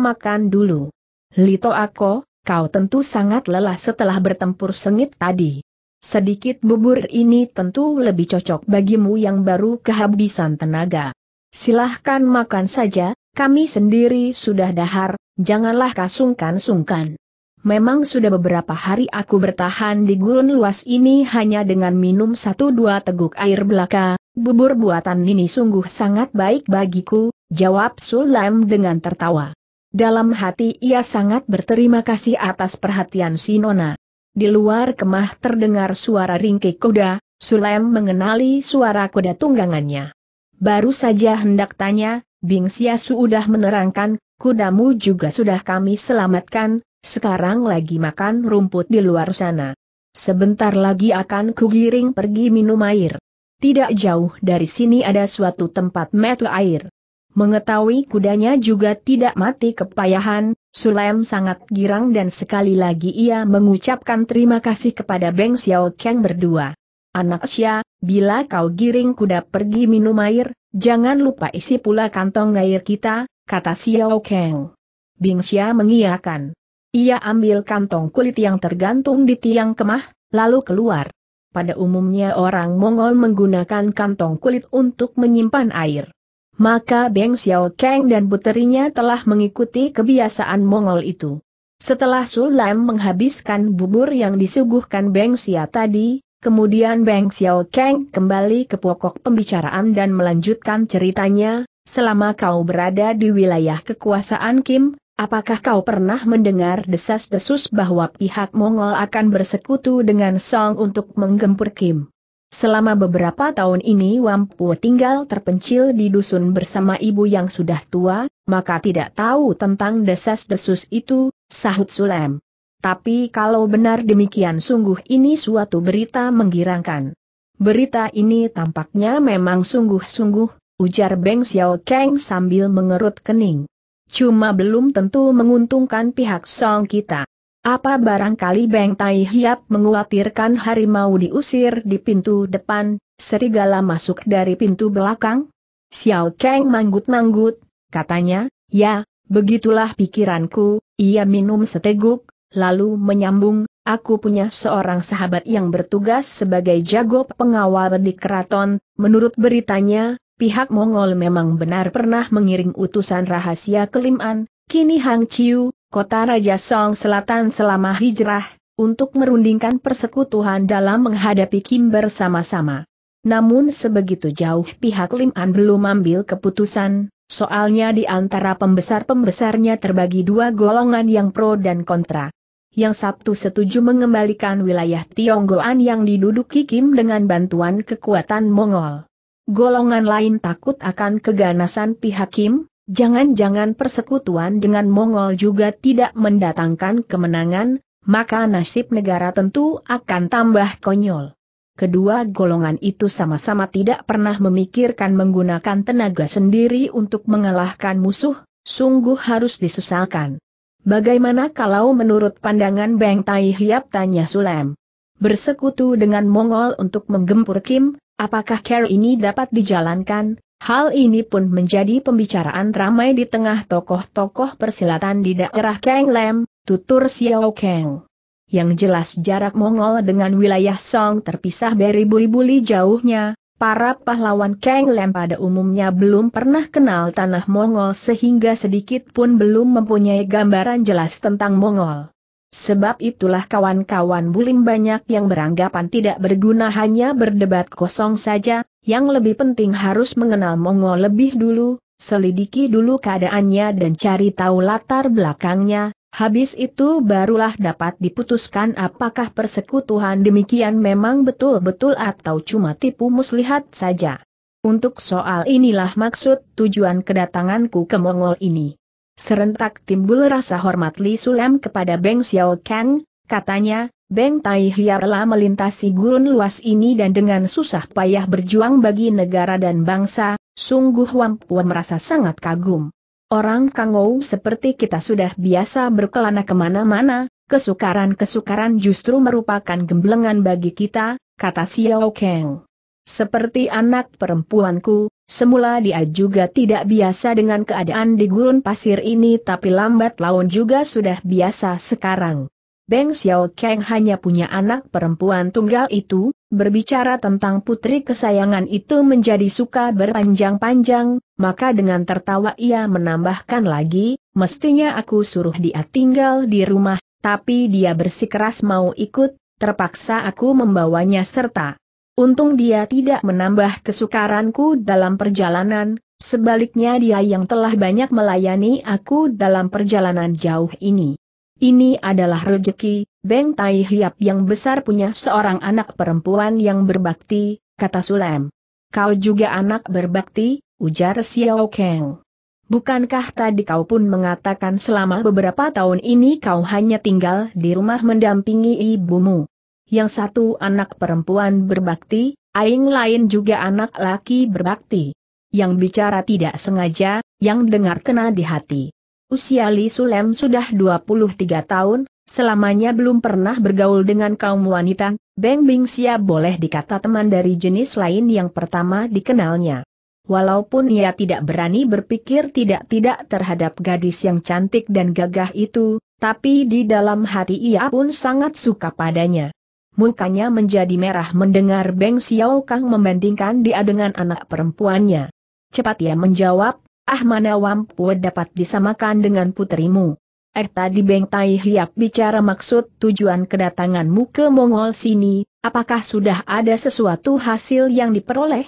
makan dulu. Lito Ako, kau tentu sangat lelah setelah bertempur sengit tadi. Sedikit bubur ini tentu lebih cocok bagimu yang baru kehabisan tenaga. Silahkan makan saja, kami sendiri sudah dahar, janganlah kasungkan-sungkan. Memang sudah beberapa hari aku bertahan di gurun luas ini hanya dengan minum satu dua teguk air belaka, bubur buatan ini sungguh sangat baik bagiku, jawab Sulaim dengan tertawa. Dalam hati ia sangat berterima kasih atas perhatian Sinona. Di luar kemah terdengar suara ringkik kuda, Sulaim mengenali suara kuda tunggangannya. Baru saja hendak tanya, Bing Siasu sudah menerangkan, kudamu juga sudah kami selamatkan, sekarang lagi makan rumput di luar sana. Sebentar lagi akan kugiring pergi minum air. Tidak jauh dari sini ada suatu tempat metu air. Mengetahui kudanya juga tidak mati kepayahan, Sulaim sangat girang dan sekali lagi ia mengucapkan terima kasih kepada Beng Xiao Kang berdua. Anak Xia, bila kau giring kuda pergi minum air, jangan lupa isi pula kantong air kita, kata Xiao Kang. Bing Xia mengiyakan. Ia ambil kantong kulit yang tergantung di tiang kemah, lalu keluar. Pada umumnya orang Mongol menggunakan kantong kulit untuk menyimpan air. Maka Beng Xiao Kang dan puterinya telah mengikuti kebiasaan Mongol itu. Setelah Sulam menghabiskan bubur yang disuguhkan Beng Xia tadi, Kemudian Beng Xiao Kang kembali ke pokok pembicaraan dan melanjutkan ceritanya, selama kau berada di wilayah kekuasaan Kim, apakah kau pernah mendengar desas-desus bahwa pihak Mongol akan bersekutu dengan Song untuk menggempur Kim? Selama beberapa tahun ini Wampu tinggal terpencil di dusun bersama ibu yang sudah tua, maka tidak tahu tentang desas-desus itu, sahut Sulem. Tapi kalau benar demikian sungguh ini suatu berita menggirangkan. Berita ini tampaknya memang sungguh-sungguh, ujar Beng Xiao Kang sambil mengerut kening. Cuma belum tentu menguntungkan pihak Song kita. Apa barangkali Beng Tai Hiap menguatirkan harimau diusir di pintu depan, serigala masuk dari pintu belakang? Xiao Kang manggut-manggut, katanya, ya, begitulah pikiranku, ia minum seteguk, lalu menyambung, Aku punya seorang sahabat yang bertugas sebagai jago pengawal di keraton, menurut beritanya, pihak Mongol memang benar pernah mengiring utusan rahasia keliman, kini Hang Chiu, kota Raja Song Selatan selama hijrah, untuk merundingkan persekutuan dalam menghadapi Kim bersama-sama. Namun sebegitu jauh pihak Liman belum ambil keputusan, soalnya di antara pembesar-pembesarnya terbagi dua golongan yang pro dan kontra yang Sabtu setuju mengembalikan wilayah Tionggoan yang diduduki Kim dengan bantuan kekuatan Mongol. Golongan lain takut akan keganasan pihak Kim, jangan-jangan persekutuan dengan Mongol juga tidak mendatangkan kemenangan, maka nasib negara tentu akan tambah konyol. Kedua golongan itu sama-sama tidak pernah memikirkan menggunakan tenaga sendiri untuk mengalahkan musuh, sungguh harus disesalkan. Bagaimana kalau menurut pandangan Beng Tai Hiap tanya Sulem? Bersekutu dengan Mongol untuk menggempur Kim, apakah care ini dapat dijalankan? Hal ini pun menjadi pembicaraan ramai di tengah tokoh-tokoh persilatan di daerah Kang Lem, tutur Xiao Kang. Yang jelas jarak Mongol dengan wilayah Song terpisah beribu-ribu li jauhnya, Para pahlawan Kang Lem pada umumnya belum pernah kenal tanah Mongol sehingga sedikit pun belum mempunyai gambaran jelas tentang Mongol. Sebab itulah kawan-kawan bulim banyak yang beranggapan tidak berguna hanya berdebat kosong saja, yang lebih penting harus mengenal Mongol lebih dulu, selidiki dulu keadaannya dan cari tahu latar belakangnya, Habis itu barulah dapat diputuskan apakah persekutuan demikian memang betul-betul atau cuma tipu muslihat saja. Untuk soal inilah maksud tujuan kedatanganku ke Mongol ini. Serentak timbul rasa hormat Li Sulem kepada Beng Xiao Kang, katanya, Beng Tai Hiarla melintasi gurun luas ini dan dengan susah payah berjuang bagi negara dan bangsa, sungguh Wampuan merasa sangat kagum. Orang Kangou seperti kita sudah biasa berkelana kemana-mana, kesukaran-kesukaran justru merupakan gemblengan bagi kita, kata Xiao Kang. Seperti anak perempuanku, semula dia juga tidak biasa dengan keadaan di gurun pasir ini tapi lambat laun juga sudah biasa sekarang. Beng Xiao Kang hanya punya anak perempuan tunggal itu, berbicara tentang putri kesayangan itu menjadi suka berpanjang-panjang, maka dengan tertawa ia menambahkan lagi, mestinya aku suruh dia tinggal di rumah, tapi dia bersikeras mau ikut, terpaksa aku membawanya serta. Untung dia tidak menambah kesukaranku dalam perjalanan, sebaliknya dia yang telah banyak melayani aku dalam perjalanan jauh ini. Ini adalah rejeki, Beng Tai Hiap yang besar punya seorang anak perempuan yang berbakti, kata Sulem. Kau juga anak berbakti, ujar Xiao Kang. Bukankah tadi kau pun mengatakan selama beberapa tahun ini kau hanya tinggal di rumah mendampingi ibumu? Yang satu anak perempuan berbakti, aing lain juga anak laki berbakti. Yang bicara tidak sengaja, yang dengar kena di hati. Usia Li Sulem sudah 23 tahun, selamanya belum pernah bergaul dengan kaum wanita, Beng Bing Xia boleh dikata teman dari jenis lain yang pertama dikenalnya. Walaupun ia tidak berani berpikir tidak-tidak terhadap gadis yang cantik dan gagah itu, tapi di dalam hati ia pun sangat suka padanya. Mukanya menjadi merah mendengar Beng Xiao Kang membandingkan dia dengan anak perempuannya. Cepat ia menjawab, Ahmana Wampu dapat disamakan dengan putrimu. Er, tadi di Bengtai Hiap bicara maksud tujuan kedatanganmu ke Mongol sini, apakah sudah ada sesuatu hasil yang diperoleh?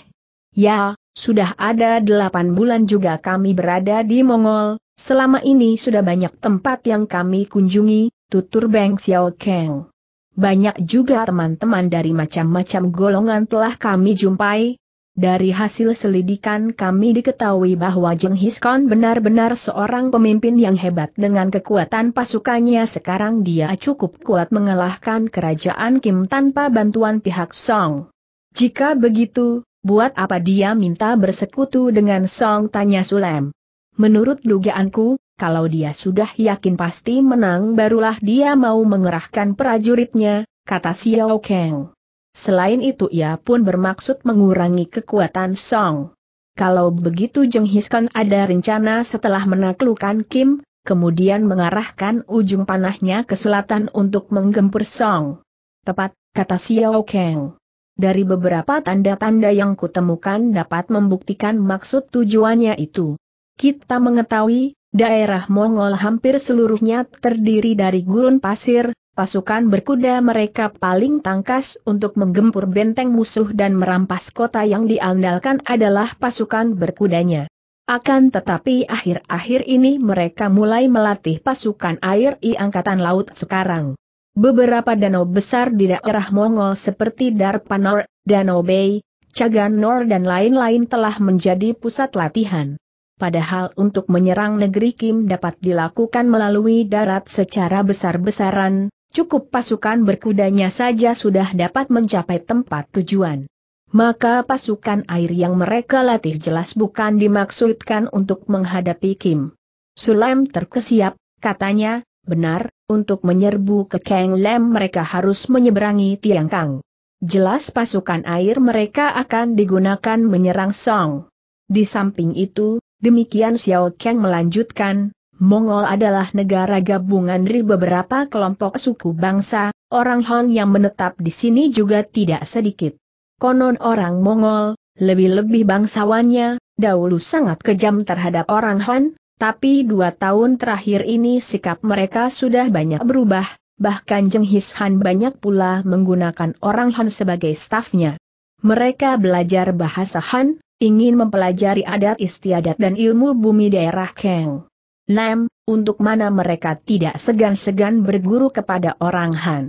Ya, sudah ada delapan bulan juga kami berada di Mongol, selama ini sudah banyak tempat yang kami kunjungi, tutur Beng Xiao Kang. Banyak juga teman-teman dari macam-macam golongan telah kami jumpai, dari hasil selidikan kami diketahui bahwa Jeng Hiskon benar-benar seorang pemimpin yang hebat dengan kekuatan pasukannya sekarang dia cukup kuat mengalahkan kerajaan Kim tanpa bantuan pihak Song. Jika begitu, buat apa dia minta bersekutu dengan Song tanya Sulem. Menurut dugaanku, kalau dia sudah yakin pasti menang barulah dia mau mengerahkan prajuritnya, kata Xiao Kang. Selain itu ia pun bermaksud mengurangi kekuatan Song. Kalau begitu Jeng Hiskan ada rencana setelah menaklukkan Kim, kemudian mengarahkan ujung panahnya ke selatan untuk menggempur Song. Tepat, kata Xiao Kang. Dari beberapa tanda-tanda yang kutemukan dapat membuktikan maksud tujuannya itu. Kita mengetahui, daerah Mongol hampir seluruhnya terdiri dari gurun pasir, pasukan berkuda mereka paling tangkas untuk menggempur benteng musuh dan merampas kota yang diandalkan adalah pasukan berkudanya. Akan tetapi akhir-akhir ini mereka mulai melatih pasukan air I Angkatan Laut sekarang. Beberapa danau besar di daerah Mongol seperti Darpanor, Danau Bay, Chagan dan lain-lain telah menjadi pusat latihan. Padahal untuk menyerang negeri Kim dapat dilakukan melalui darat secara besar-besaran, cukup pasukan berkudanya saja sudah dapat mencapai tempat tujuan. Maka pasukan air yang mereka latih jelas bukan dimaksudkan untuk menghadapi Kim. Sulaim terkesiap, katanya, benar, untuk menyerbu ke Kang Lem mereka harus menyeberangi Tiang Kang. Jelas pasukan air mereka akan digunakan menyerang Song. Di samping itu, demikian Xiao Kang melanjutkan, Mongol adalah negara gabungan dari beberapa kelompok suku bangsa, orang Han yang menetap di sini juga tidak sedikit. Konon orang Mongol, lebih-lebih bangsawannya, dahulu sangat kejam terhadap orang Han, tapi dua tahun terakhir ini sikap mereka sudah banyak berubah, bahkan Jenghis Han banyak pula menggunakan orang Han sebagai stafnya. Mereka belajar bahasa Han, ingin mempelajari adat istiadat dan ilmu bumi daerah Kang. Nem, untuk mana mereka tidak segan-segan berguru kepada orang Han.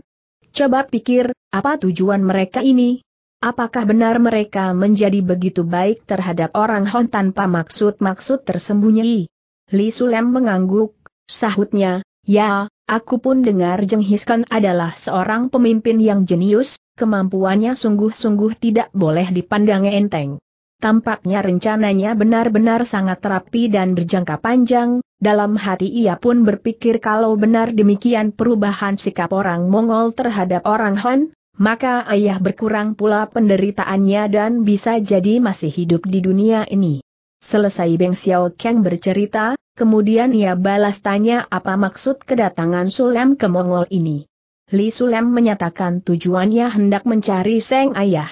Coba pikir, apa tujuan mereka ini? Apakah benar mereka menjadi begitu baik terhadap orang Han tanpa maksud-maksud tersembunyi? Li Sulem mengangguk, sahutnya, ya, aku pun dengar Jeng Hiskan adalah seorang pemimpin yang jenius, kemampuannya sungguh-sungguh tidak boleh dipandang enteng. Tampaknya rencananya benar-benar sangat rapi dan berjangka panjang, dalam hati ia pun berpikir kalau benar demikian perubahan sikap orang Mongol terhadap orang Han, maka ayah berkurang pula penderitaannya dan bisa jadi masih hidup di dunia ini. Selesai Beng Xiao Kang bercerita, kemudian ia balas tanya apa maksud kedatangan Sulem ke Mongol ini. Li Sulem menyatakan tujuannya hendak mencari Seng Ayah.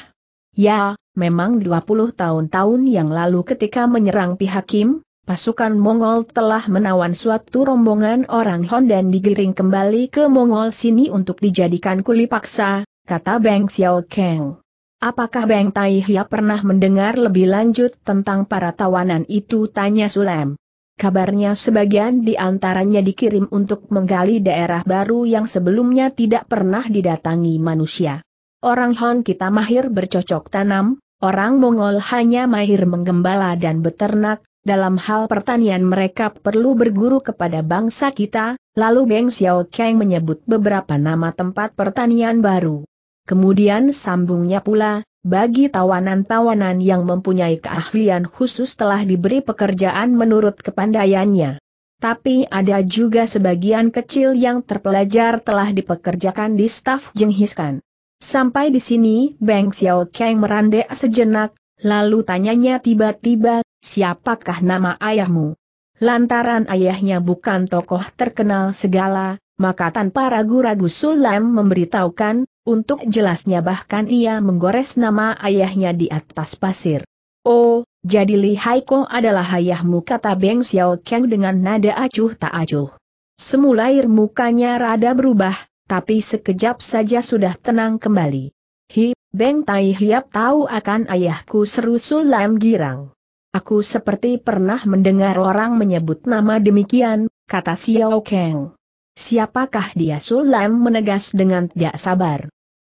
Ya, memang 20 tahun-tahun yang lalu ketika menyerang pihak Kim, pasukan Mongol telah menawan suatu rombongan orang Hon dan digiring kembali ke Mongol sini untuk dijadikan kuli paksa, kata Beng Xiao Kang. Apakah Beng Tai Hia pernah mendengar lebih lanjut tentang para tawanan itu tanya Sulem. Kabarnya sebagian di antaranya dikirim untuk menggali daerah baru yang sebelumnya tidak pernah didatangi manusia. Orang Hon kita mahir bercocok tanam, Orang Mongol hanya mahir menggembala dan beternak, dalam hal pertanian mereka perlu berguru kepada bangsa kita, lalu Beng Xiao Kang menyebut beberapa nama tempat pertanian baru. Kemudian sambungnya pula, bagi tawanan-tawanan yang mempunyai keahlian khusus telah diberi pekerjaan menurut kepandaiannya. Tapi ada juga sebagian kecil yang terpelajar telah dipekerjakan di staf Jenghiskan. Sampai di sini, Beng Xiao Kang merandek sejenak, lalu tanyanya tiba-tiba, siapakah nama ayahmu? Lantaran ayahnya bukan tokoh terkenal segala, maka tanpa ragu-ragu Sulam memberitahukan, untuk jelasnya bahkan ia menggores nama ayahnya di atas pasir. Oh, jadi Li Haiko adalah ayahmu kata Beng Xiao Kang dengan nada acuh tak acuh. Semula air mukanya rada berubah, tapi sekejap saja sudah tenang kembali. Hi, Beng Tai Hiap tahu akan ayahku seru Sulam Girang. Aku seperti pernah mendengar orang menyebut nama demikian, kata Xiao Kang. Siapakah dia Sulam menegas dengan tidak sabar.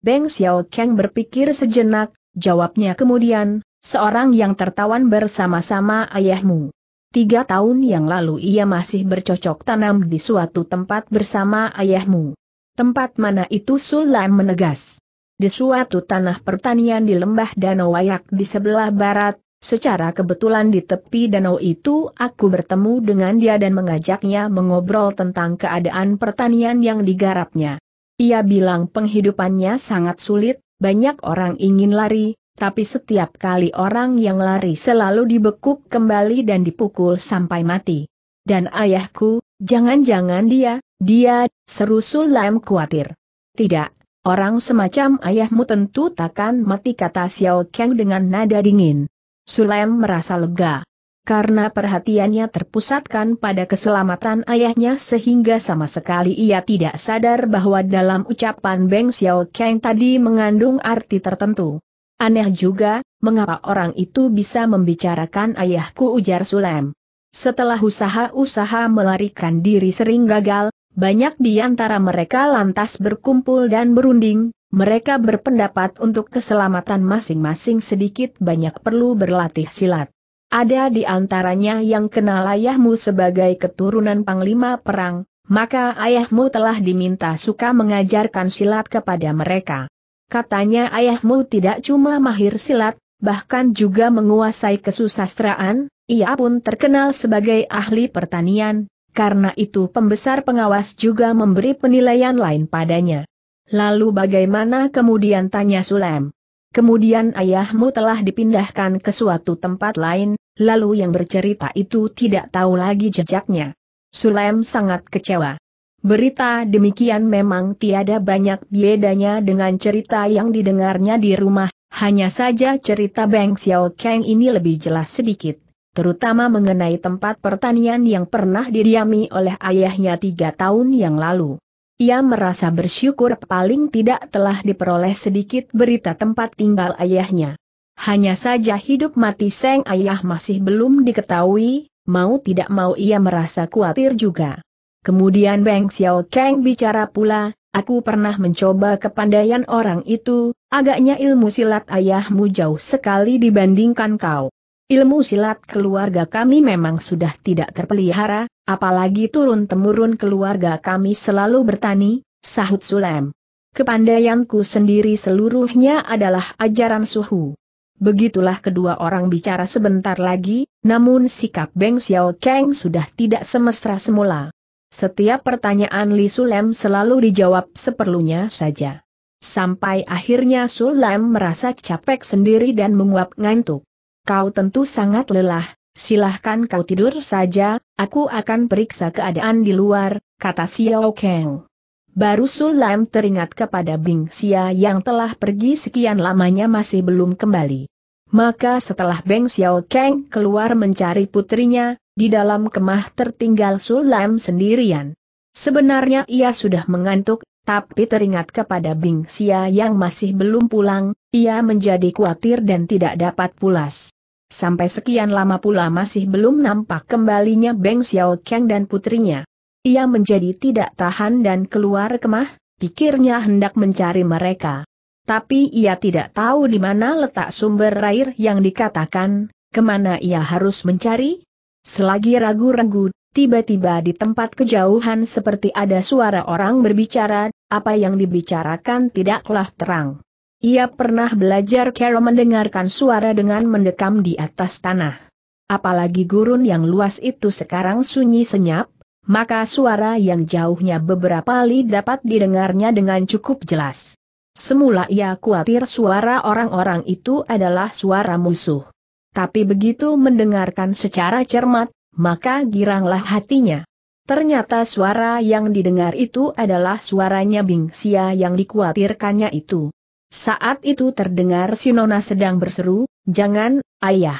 Beng Xiao Kang berpikir sejenak, jawabnya kemudian, seorang yang tertawan bersama-sama ayahmu. Tiga tahun yang lalu ia masih bercocok tanam di suatu tempat bersama ayahmu. Tempat mana itu Sulaim menegas. Di suatu tanah pertanian di lembah Danau Wayak di sebelah barat, secara kebetulan di tepi danau itu aku bertemu dengan dia dan mengajaknya mengobrol tentang keadaan pertanian yang digarapnya. Ia bilang penghidupannya sangat sulit, banyak orang ingin lari, tapi setiap kali orang yang lari selalu dibekuk kembali dan dipukul sampai mati. Dan ayahku, jangan-jangan dia, dia, seru Sulaim khawatir. Tidak, orang semacam ayahmu tentu takkan mati kata Xiao Kang dengan nada dingin. Sulaim merasa lega. Karena perhatiannya terpusatkan pada keselamatan ayahnya sehingga sama sekali ia tidak sadar bahwa dalam ucapan Beng Xiao Kang tadi mengandung arti tertentu. Aneh juga, mengapa orang itu bisa membicarakan ayahku ujar Sulaim. Setelah usaha-usaha melarikan diri sering gagal, banyak di antara mereka lantas berkumpul dan berunding, mereka berpendapat untuk keselamatan masing-masing sedikit banyak perlu berlatih silat. Ada di antaranya yang kenal ayahmu sebagai keturunan Panglima Perang, maka ayahmu telah diminta suka mengajarkan silat kepada mereka. Katanya ayahmu tidak cuma mahir silat, bahkan juga menguasai kesusastraan, ia pun terkenal sebagai ahli pertanian, karena itu pembesar pengawas juga memberi penilaian lain padanya. Lalu bagaimana kemudian tanya Sulem? Kemudian ayahmu telah dipindahkan ke suatu tempat lain, lalu yang bercerita itu tidak tahu lagi jejaknya. Sulem sangat kecewa. Berita demikian memang tiada banyak bedanya dengan cerita yang didengarnya di rumah, hanya saja cerita Beng Xiao Kang ini lebih jelas sedikit terutama mengenai tempat pertanian yang pernah didiami oleh ayahnya tiga tahun yang lalu. Ia merasa bersyukur paling tidak telah diperoleh sedikit berita tempat tinggal ayahnya. Hanya saja hidup mati Seng Ayah masih belum diketahui, mau tidak mau ia merasa khawatir juga. Kemudian Beng Xiao Kang bicara pula, Aku pernah mencoba kepandaian orang itu, agaknya ilmu silat ayahmu jauh sekali dibandingkan kau. Ilmu silat keluarga kami memang sudah tidak terpelihara, apalagi turun-temurun keluarga kami selalu bertani, sahut Sulem. Kepandaianku sendiri seluruhnya adalah ajaran suhu. Begitulah kedua orang bicara sebentar lagi, namun sikap Beng Xiao Kang sudah tidak semesra semula. Setiap pertanyaan Li Sulem selalu dijawab seperlunya saja. Sampai akhirnya Sulem merasa capek sendiri dan menguap ngantuk kau tentu sangat lelah, silahkan kau tidur saja, aku akan periksa keadaan di luar, kata Xiao Kang. Baru Sulam teringat kepada Bing Xia yang telah pergi sekian lamanya masih belum kembali. Maka setelah Beng Xiao Kang keluar mencari putrinya, di dalam kemah tertinggal Sulam sendirian. Sebenarnya ia sudah mengantuk, tapi teringat kepada Bing Xia yang masih belum pulang, ia menjadi khawatir dan tidak dapat pulas. Sampai sekian lama pula masih belum nampak kembalinya Beng Xiao Kang dan putrinya. Ia menjadi tidak tahan dan keluar kemah, pikirnya hendak mencari mereka. Tapi ia tidak tahu di mana letak sumber air yang dikatakan, kemana ia harus mencari. Selagi ragu-ragu, tiba-tiba di tempat kejauhan seperti ada suara orang berbicara, apa yang dibicarakan tidaklah terang. Ia pernah belajar cara mendengarkan suara dengan mendekam di atas tanah. Apalagi gurun yang luas itu sekarang sunyi senyap, maka suara yang jauhnya beberapa li dapat didengarnya dengan cukup jelas. Semula ia khawatir suara orang-orang itu adalah suara musuh. Tapi begitu mendengarkan secara cermat, maka giranglah hatinya. Ternyata suara yang didengar itu adalah suaranya Bingsia yang dikhawatirkannya itu. Saat itu terdengar Sinona sedang berseru, jangan, ayah.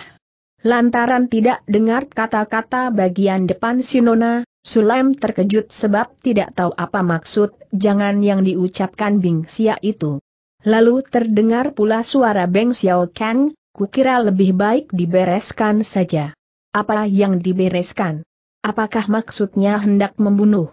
Lantaran tidak dengar kata-kata bagian depan Sinona, Sulaim terkejut sebab tidak tahu apa maksud jangan yang diucapkan Bing Xia itu. Lalu terdengar pula suara Beng Xiao Kang, kukira lebih baik dibereskan saja. Apa yang dibereskan? Apakah maksudnya hendak membunuh?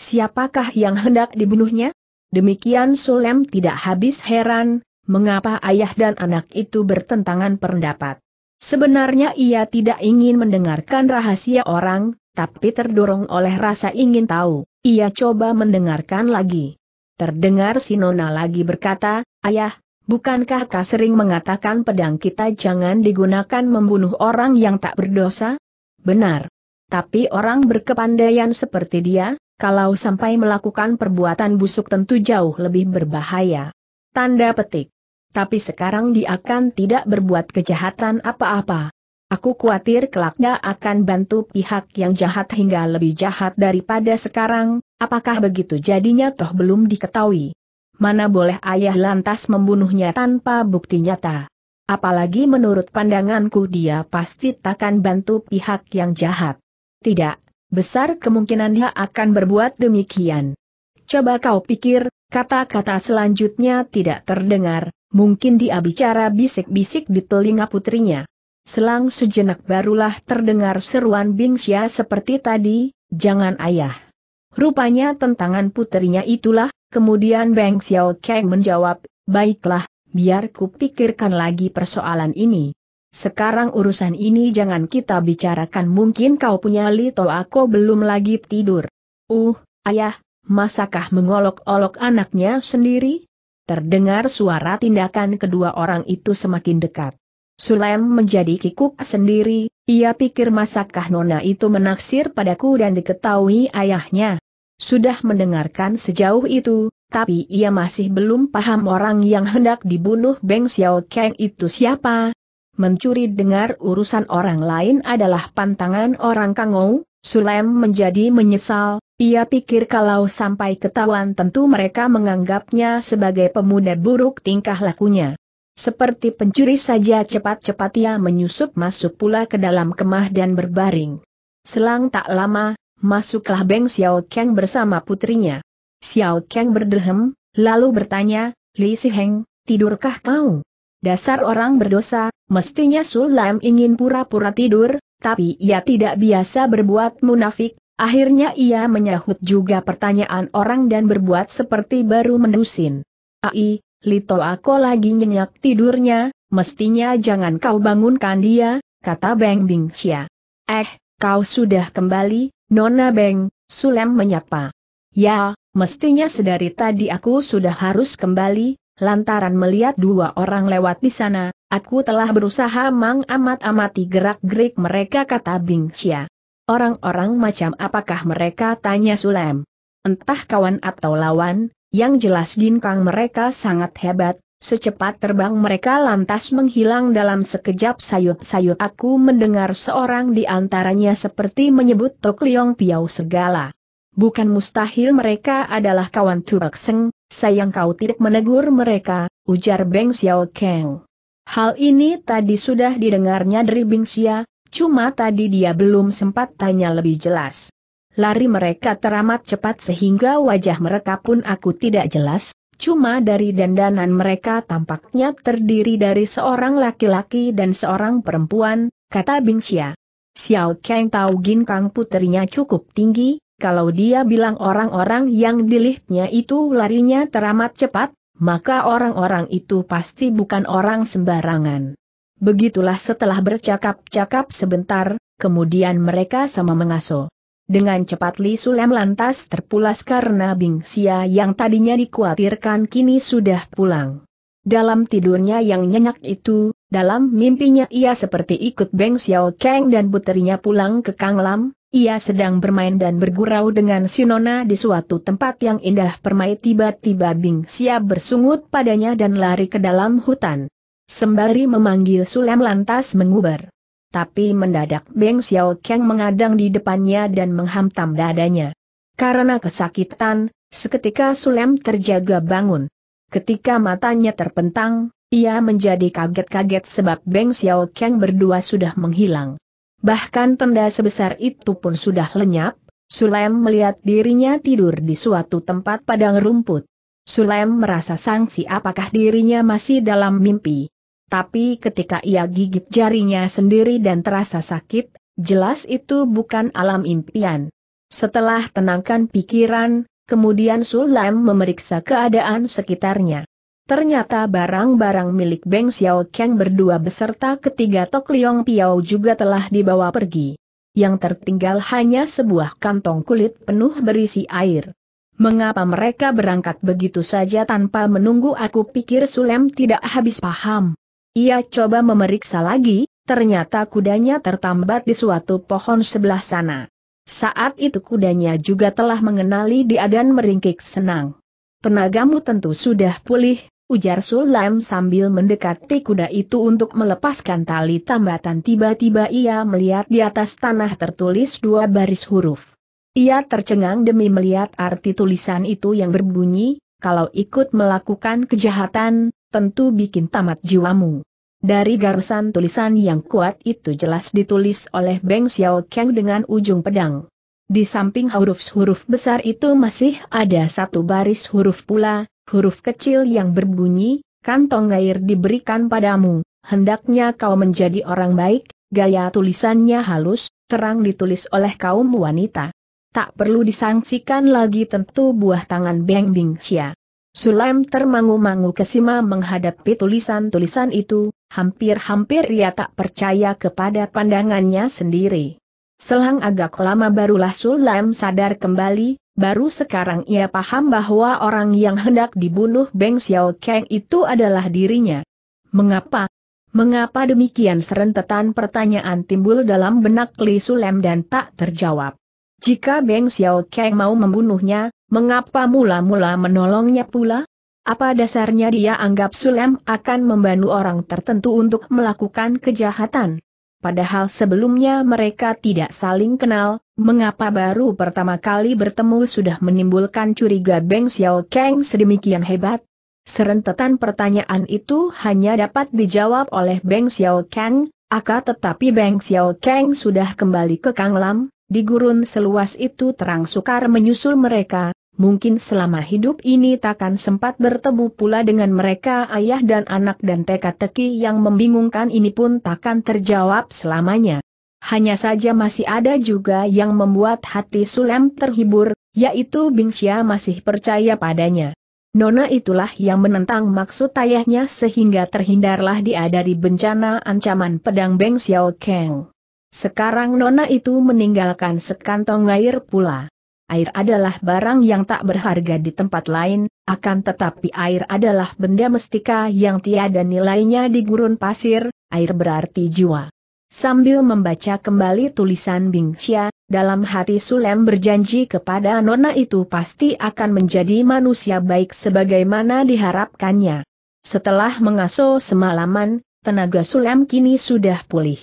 Siapakah yang hendak dibunuhnya? Demikian Sulem tidak habis heran, mengapa ayah dan anak itu bertentangan pendapat. Sebenarnya ia tidak ingin mendengarkan rahasia orang, tapi terdorong oleh rasa ingin tahu, ia coba mendengarkan lagi. Terdengar si Nona lagi berkata, Ayah, bukankah kau sering mengatakan pedang kita jangan digunakan membunuh orang yang tak berdosa? Benar. Tapi orang berkepandaian seperti dia, kalau sampai melakukan perbuatan busuk tentu jauh lebih berbahaya. Tanda petik. Tapi sekarang dia akan tidak berbuat kejahatan apa-apa. Aku khawatir kelaknya akan bantu pihak yang jahat hingga lebih jahat daripada sekarang, apakah begitu jadinya toh belum diketahui. Mana boleh ayah lantas membunuhnya tanpa bukti nyata. Apalagi menurut pandanganku dia pasti takkan bantu pihak yang jahat. Tidak, besar kemungkinannya akan berbuat demikian. Coba kau pikir, kata-kata selanjutnya tidak terdengar, mungkin dia bicara bisik-bisik di telinga putrinya. Selang sejenak barulah terdengar seruan Bingsia seperti tadi, jangan ayah. Rupanya tentangan putrinya itulah, kemudian Beng Xiao Kang menjawab, baiklah, biar kupikirkan lagi persoalan ini. Sekarang urusan ini jangan kita bicarakan mungkin kau punya lito aku belum lagi tidur. Uh, ayah, masakah mengolok-olok anaknya sendiri? Terdengar suara tindakan kedua orang itu semakin dekat. Sulaim menjadi kikuk sendiri, ia pikir masakah nona itu menaksir padaku dan diketahui ayahnya. Sudah mendengarkan sejauh itu, tapi ia masih belum paham orang yang hendak dibunuh Beng Xiao Kang itu siapa, mencuri dengar urusan orang lain adalah pantangan orang kangau. Sulem menjadi menyesal, ia pikir kalau sampai ketahuan tentu mereka menganggapnya sebagai pemuda buruk tingkah lakunya. Seperti pencuri saja cepat-cepat ia menyusup masuk pula ke dalam kemah dan berbaring. Selang tak lama, masuklah Beng Xiao Kang bersama putrinya. Xiao Kang berdehem, lalu bertanya, Li Siheng, tidurkah kau? Dasar orang berdosa, mestinya Sulam ingin pura-pura tidur, tapi ia tidak biasa berbuat munafik, akhirnya ia menyahut juga pertanyaan orang dan berbuat seperti baru mendusin. Ai, Lito aku lagi nyenyak tidurnya, mestinya jangan kau bangunkan dia, kata Beng Xia. Eh, kau sudah kembali, Nona Beng, Sulam menyapa. Ya, mestinya sedari tadi aku sudah harus kembali, Lantaran melihat dua orang lewat di sana, aku telah berusaha mengamat-amati gerak-gerik mereka kata Bing Xia. Orang-orang macam apakah mereka tanya Sulem. Entah kawan atau lawan, yang jelas Jin Kang mereka sangat hebat, Secepat terbang mereka lantas menghilang dalam sekejap sayut-sayut. aku mendengar seorang di antaranya seperti menyebut Tok Liong Piau segala. Bukan mustahil mereka adalah kawan Tuak Seng, sayang kau tidak menegur mereka, ujar Beng Xiao Kang. Hal ini tadi sudah didengarnya dari Bing Xia, cuma tadi dia belum sempat tanya lebih jelas. Lari mereka teramat cepat sehingga wajah mereka pun aku tidak jelas, cuma dari dandanan mereka tampaknya terdiri dari seorang laki-laki dan seorang perempuan, kata Bing Xia. Xiao Kang tahu Gin Kang putrinya cukup tinggi, kalau dia bilang orang-orang yang dilihatnya itu larinya teramat cepat, maka orang-orang itu pasti bukan orang sembarangan. Begitulah setelah bercakap-cakap sebentar, kemudian mereka sama mengaso. Dengan cepat Li Sulem lantas terpulas karena Bing Xia yang tadinya dikhawatirkan kini sudah pulang. Dalam tidurnya yang nyenyak itu, dalam mimpinya ia seperti ikut Beng Xiao Kang dan puterinya pulang ke Kang Lam, ia sedang bermain dan bergurau dengan Sinona di suatu tempat yang indah permai tiba-tiba Bing siap bersungut padanya dan lari ke dalam hutan. Sembari memanggil Sulem lantas menguber. Tapi mendadak Beng Xiao Kang mengadang di depannya dan menghantam dadanya. Karena kesakitan, seketika Sulem terjaga bangun. Ketika matanya terpentang, ia menjadi kaget-kaget sebab Beng Xiao Kang berdua sudah menghilang bahkan tenda sebesar itu pun sudah lenyap, Sulaim melihat dirinya tidur di suatu tempat padang rumput. Sulaim merasa sangsi apakah dirinya masih dalam mimpi. Tapi ketika ia gigit jarinya sendiri dan terasa sakit, jelas itu bukan alam impian. Setelah tenangkan pikiran, kemudian Sulaim memeriksa keadaan sekitarnya. Ternyata barang-barang milik Beng Xiao Kang berdua beserta ketiga Tok Liong Piao juga telah dibawa pergi. Yang tertinggal hanya sebuah kantong kulit penuh berisi air. Mengapa mereka berangkat begitu saja tanpa menunggu aku pikir Sulem tidak habis paham. Ia coba memeriksa lagi, ternyata kudanya tertambat di suatu pohon sebelah sana. Saat itu kudanya juga telah mengenali dia dan meringkik senang. Penagamu tentu sudah pulih, Ujar Sulam sambil mendekati kuda itu untuk melepaskan tali tambatan tiba-tiba ia melihat di atas tanah tertulis dua baris huruf. Ia tercengang demi melihat arti tulisan itu yang berbunyi, kalau ikut melakukan kejahatan, tentu bikin tamat jiwamu. Dari garisan tulisan yang kuat itu jelas ditulis oleh Beng Xiao Kang dengan ujung pedang. Di samping huruf-huruf besar itu masih ada satu baris huruf pula, huruf kecil yang berbunyi, kantong air diberikan padamu, hendaknya kau menjadi orang baik, gaya tulisannya halus, terang ditulis oleh kaum wanita. Tak perlu disangsikan lagi tentu buah tangan Beng Bing Xia. Sulaim termangu-mangu kesima menghadapi tulisan-tulisan itu, hampir-hampir ia tak percaya kepada pandangannya sendiri. Selang agak lama barulah Sulaim sadar kembali, Baru sekarang ia paham bahwa orang yang hendak dibunuh Beng Xiao Kang itu adalah dirinya. Mengapa? Mengapa demikian serentetan pertanyaan timbul dalam benak Li Sulem dan tak terjawab. Jika Beng Xiao Kang mau membunuhnya, mengapa mula-mula menolongnya pula? Apa dasarnya dia anggap Sulem akan membantu orang tertentu untuk melakukan kejahatan? Padahal sebelumnya mereka tidak saling kenal, Mengapa baru pertama kali bertemu sudah menimbulkan curiga Beng Xiao Kang sedemikian hebat? Serentetan pertanyaan itu hanya dapat dijawab oleh Beng Xiao Kang, akan tetapi Beng Xiao Kang sudah kembali ke Kang Lam, di gurun seluas itu terang sukar menyusul mereka, mungkin selama hidup ini takkan sempat bertemu pula dengan mereka ayah dan anak dan teka-teki yang membingungkan ini pun takkan terjawab selamanya hanya saja masih ada juga yang membuat hati Sulem terhibur, yaitu Bingsia masih percaya padanya. Nona itulah yang menentang maksud ayahnya sehingga terhindarlah dia dari bencana ancaman pedang Beng Xiao Kang. Sekarang Nona itu meninggalkan sekantong air pula. Air adalah barang yang tak berharga di tempat lain, akan tetapi air adalah benda mestika yang tiada nilainya di gurun pasir, air berarti jiwa. Sambil membaca kembali tulisan Bing Xia, dalam hati Sulem berjanji kepada Nona itu pasti akan menjadi manusia baik sebagaimana diharapkannya. Setelah mengasuh semalaman, tenaga Sulem kini sudah pulih.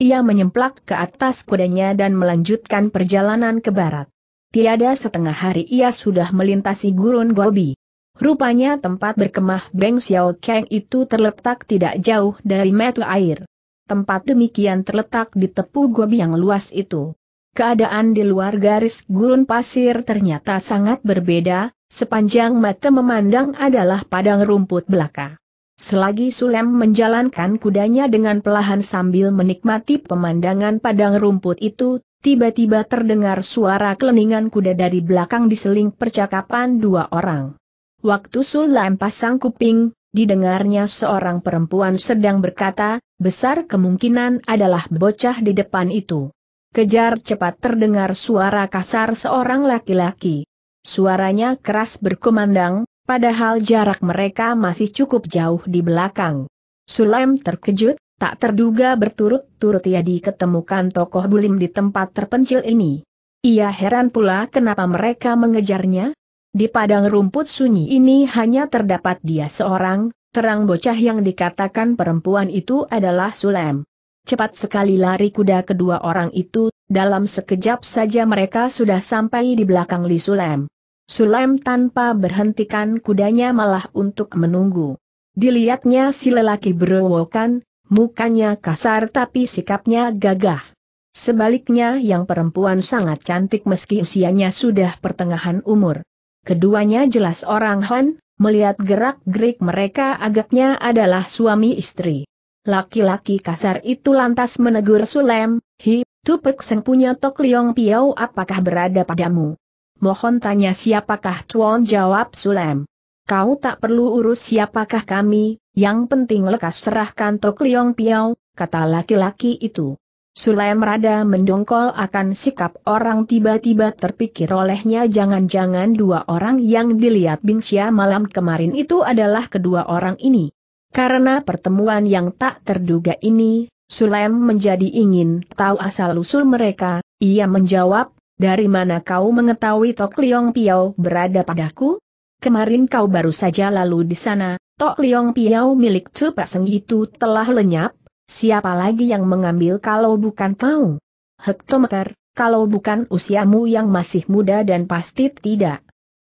Ia menyemplak ke atas kudanya dan melanjutkan perjalanan ke barat. Tiada setengah hari ia sudah melintasi gurun Gobi. Rupanya tempat berkemah Beng Xiao Kang itu terletak tidak jauh dari mata air tempat demikian terletak di tepu gobi yang luas itu. Keadaan di luar garis gurun pasir ternyata sangat berbeda, sepanjang mata memandang adalah padang rumput belaka. Selagi Sulem menjalankan kudanya dengan pelahan sambil menikmati pemandangan padang rumput itu, tiba-tiba terdengar suara keleningan kuda dari belakang diseling percakapan dua orang. Waktu Sulem pasang kuping, didengarnya seorang perempuan sedang berkata, besar kemungkinan adalah bocah di depan itu. Kejar cepat terdengar suara kasar seorang laki-laki. Suaranya keras berkumandang, padahal jarak mereka masih cukup jauh di belakang. Sulaim terkejut, tak terduga berturut-turut ia diketemukan tokoh bulim di tempat terpencil ini. Ia heran pula kenapa mereka mengejarnya, di padang rumput sunyi ini hanya terdapat dia seorang, terang bocah yang dikatakan perempuan itu adalah Sulem. Cepat sekali lari kuda kedua orang itu, dalam sekejap saja mereka sudah sampai di belakang Li Sulem. Sulem tanpa berhentikan kudanya malah untuk menunggu. Dilihatnya si lelaki berewokan, mukanya kasar tapi sikapnya gagah. Sebaliknya yang perempuan sangat cantik meski usianya sudah pertengahan umur. Keduanya jelas orang Han, melihat gerak-gerik mereka agaknya adalah suami istri. Laki-laki kasar itu lantas menegur Sulem, Hi, Tupek Seng punya Tok Liong Piau apakah berada padamu? Mohon tanya siapakah Tuan jawab Sulem. Kau tak perlu urus siapakah kami, yang penting lekas serahkan Tok Liong Piau, kata laki-laki itu. Sulaim rada mendongkol akan sikap orang tiba-tiba terpikir olehnya jangan-jangan dua orang yang dilihat Bingsia malam kemarin itu adalah kedua orang ini. Karena pertemuan yang tak terduga ini, Sulaim menjadi ingin tahu asal-usul mereka, ia menjawab, dari mana kau mengetahui Tok Liong Piao berada padaku? Kemarin kau baru saja lalu di sana, Tok Liong Piao milik Cepak Seng itu telah lenyap, Siapa lagi yang mengambil kalau bukan kau? Hektometer, kalau bukan usiamu yang masih muda dan pasti tidak.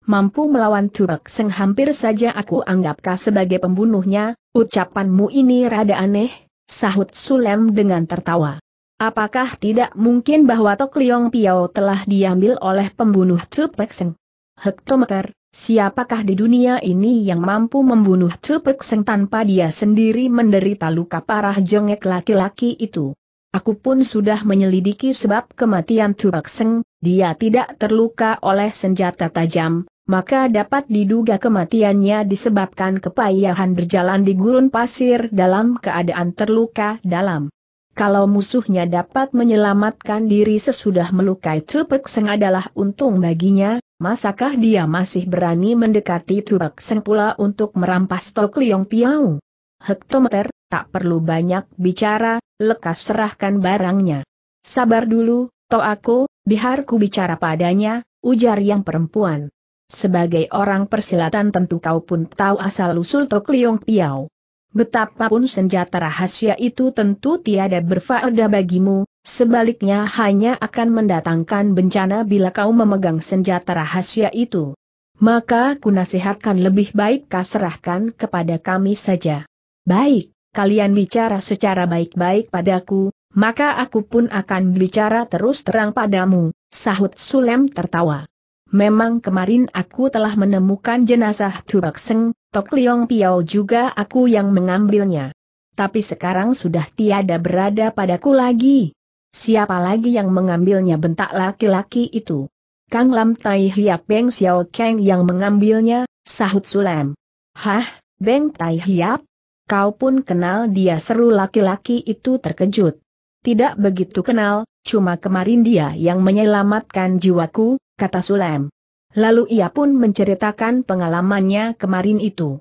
Mampu melawan Turek Seng hampir saja aku anggapkah sebagai pembunuhnya, ucapanmu ini rada aneh, sahut Sulem dengan tertawa. Apakah tidak mungkin bahwa Tok Liong Piao telah diambil oleh pembunuh Turek Seng? Hektometer, Siapakah di dunia ini yang mampu membunuh Tupek Seng tanpa dia sendiri menderita luka parah jengek laki-laki itu? Aku pun sudah menyelidiki sebab kematian Tupek Seng, dia tidak terluka oleh senjata tajam, maka dapat diduga kematiannya disebabkan kepayahan berjalan di gurun pasir dalam keadaan terluka dalam. Kalau musuhnya dapat menyelamatkan diri sesudah melukai Tupek Seng adalah untung baginya, masakah dia masih berani mendekati Turak Sengpula untuk merampas Tok Liong Piau? Hektometer, tak perlu banyak bicara, lekas serahkan barangnya. Sabar dulu, Toako, biar ku bicara padanya, ujar yang perempuan. Sebagai orang persilatan tentu kau pun tahu asal-usul Tok Liong Piau. Betapapun senjata rahasia itu tentu tiada berfaedah bagimu, Sebaliknya hanya akan mendatangkan bencana bila kau memegang senjata rahasia itu. Maka ku nasihatkan lebih baik kau serahkan kepada kami saja. Baik, kalian bicara secara baik-baik padaku, maka aku pun akan bicara terus terang padamu, sahut Sulem tertawa. Memang kemarin aku telah menemukan jenazah Turak Seng, Tok Liong Piao juga aku yang mengambilnya. Tapi sekarang sudah tiada berada padaku lagi. Siapa lagi yang mengambilnya bentak laki-laki itu? Kang Lam Tai Hiap Beng Xiao Kang yang mengambilnya, sahut Sulam. Hah, Beng Tai Hiap? Kau pun kenal dia seru laki-laki itu terkejut. Tidak begitu kenal, cuma kemarin dia yang menyelamatkan jiwaku, kata Sulam. Lalu ia pun menceritakan pengalamannya kemarin itu.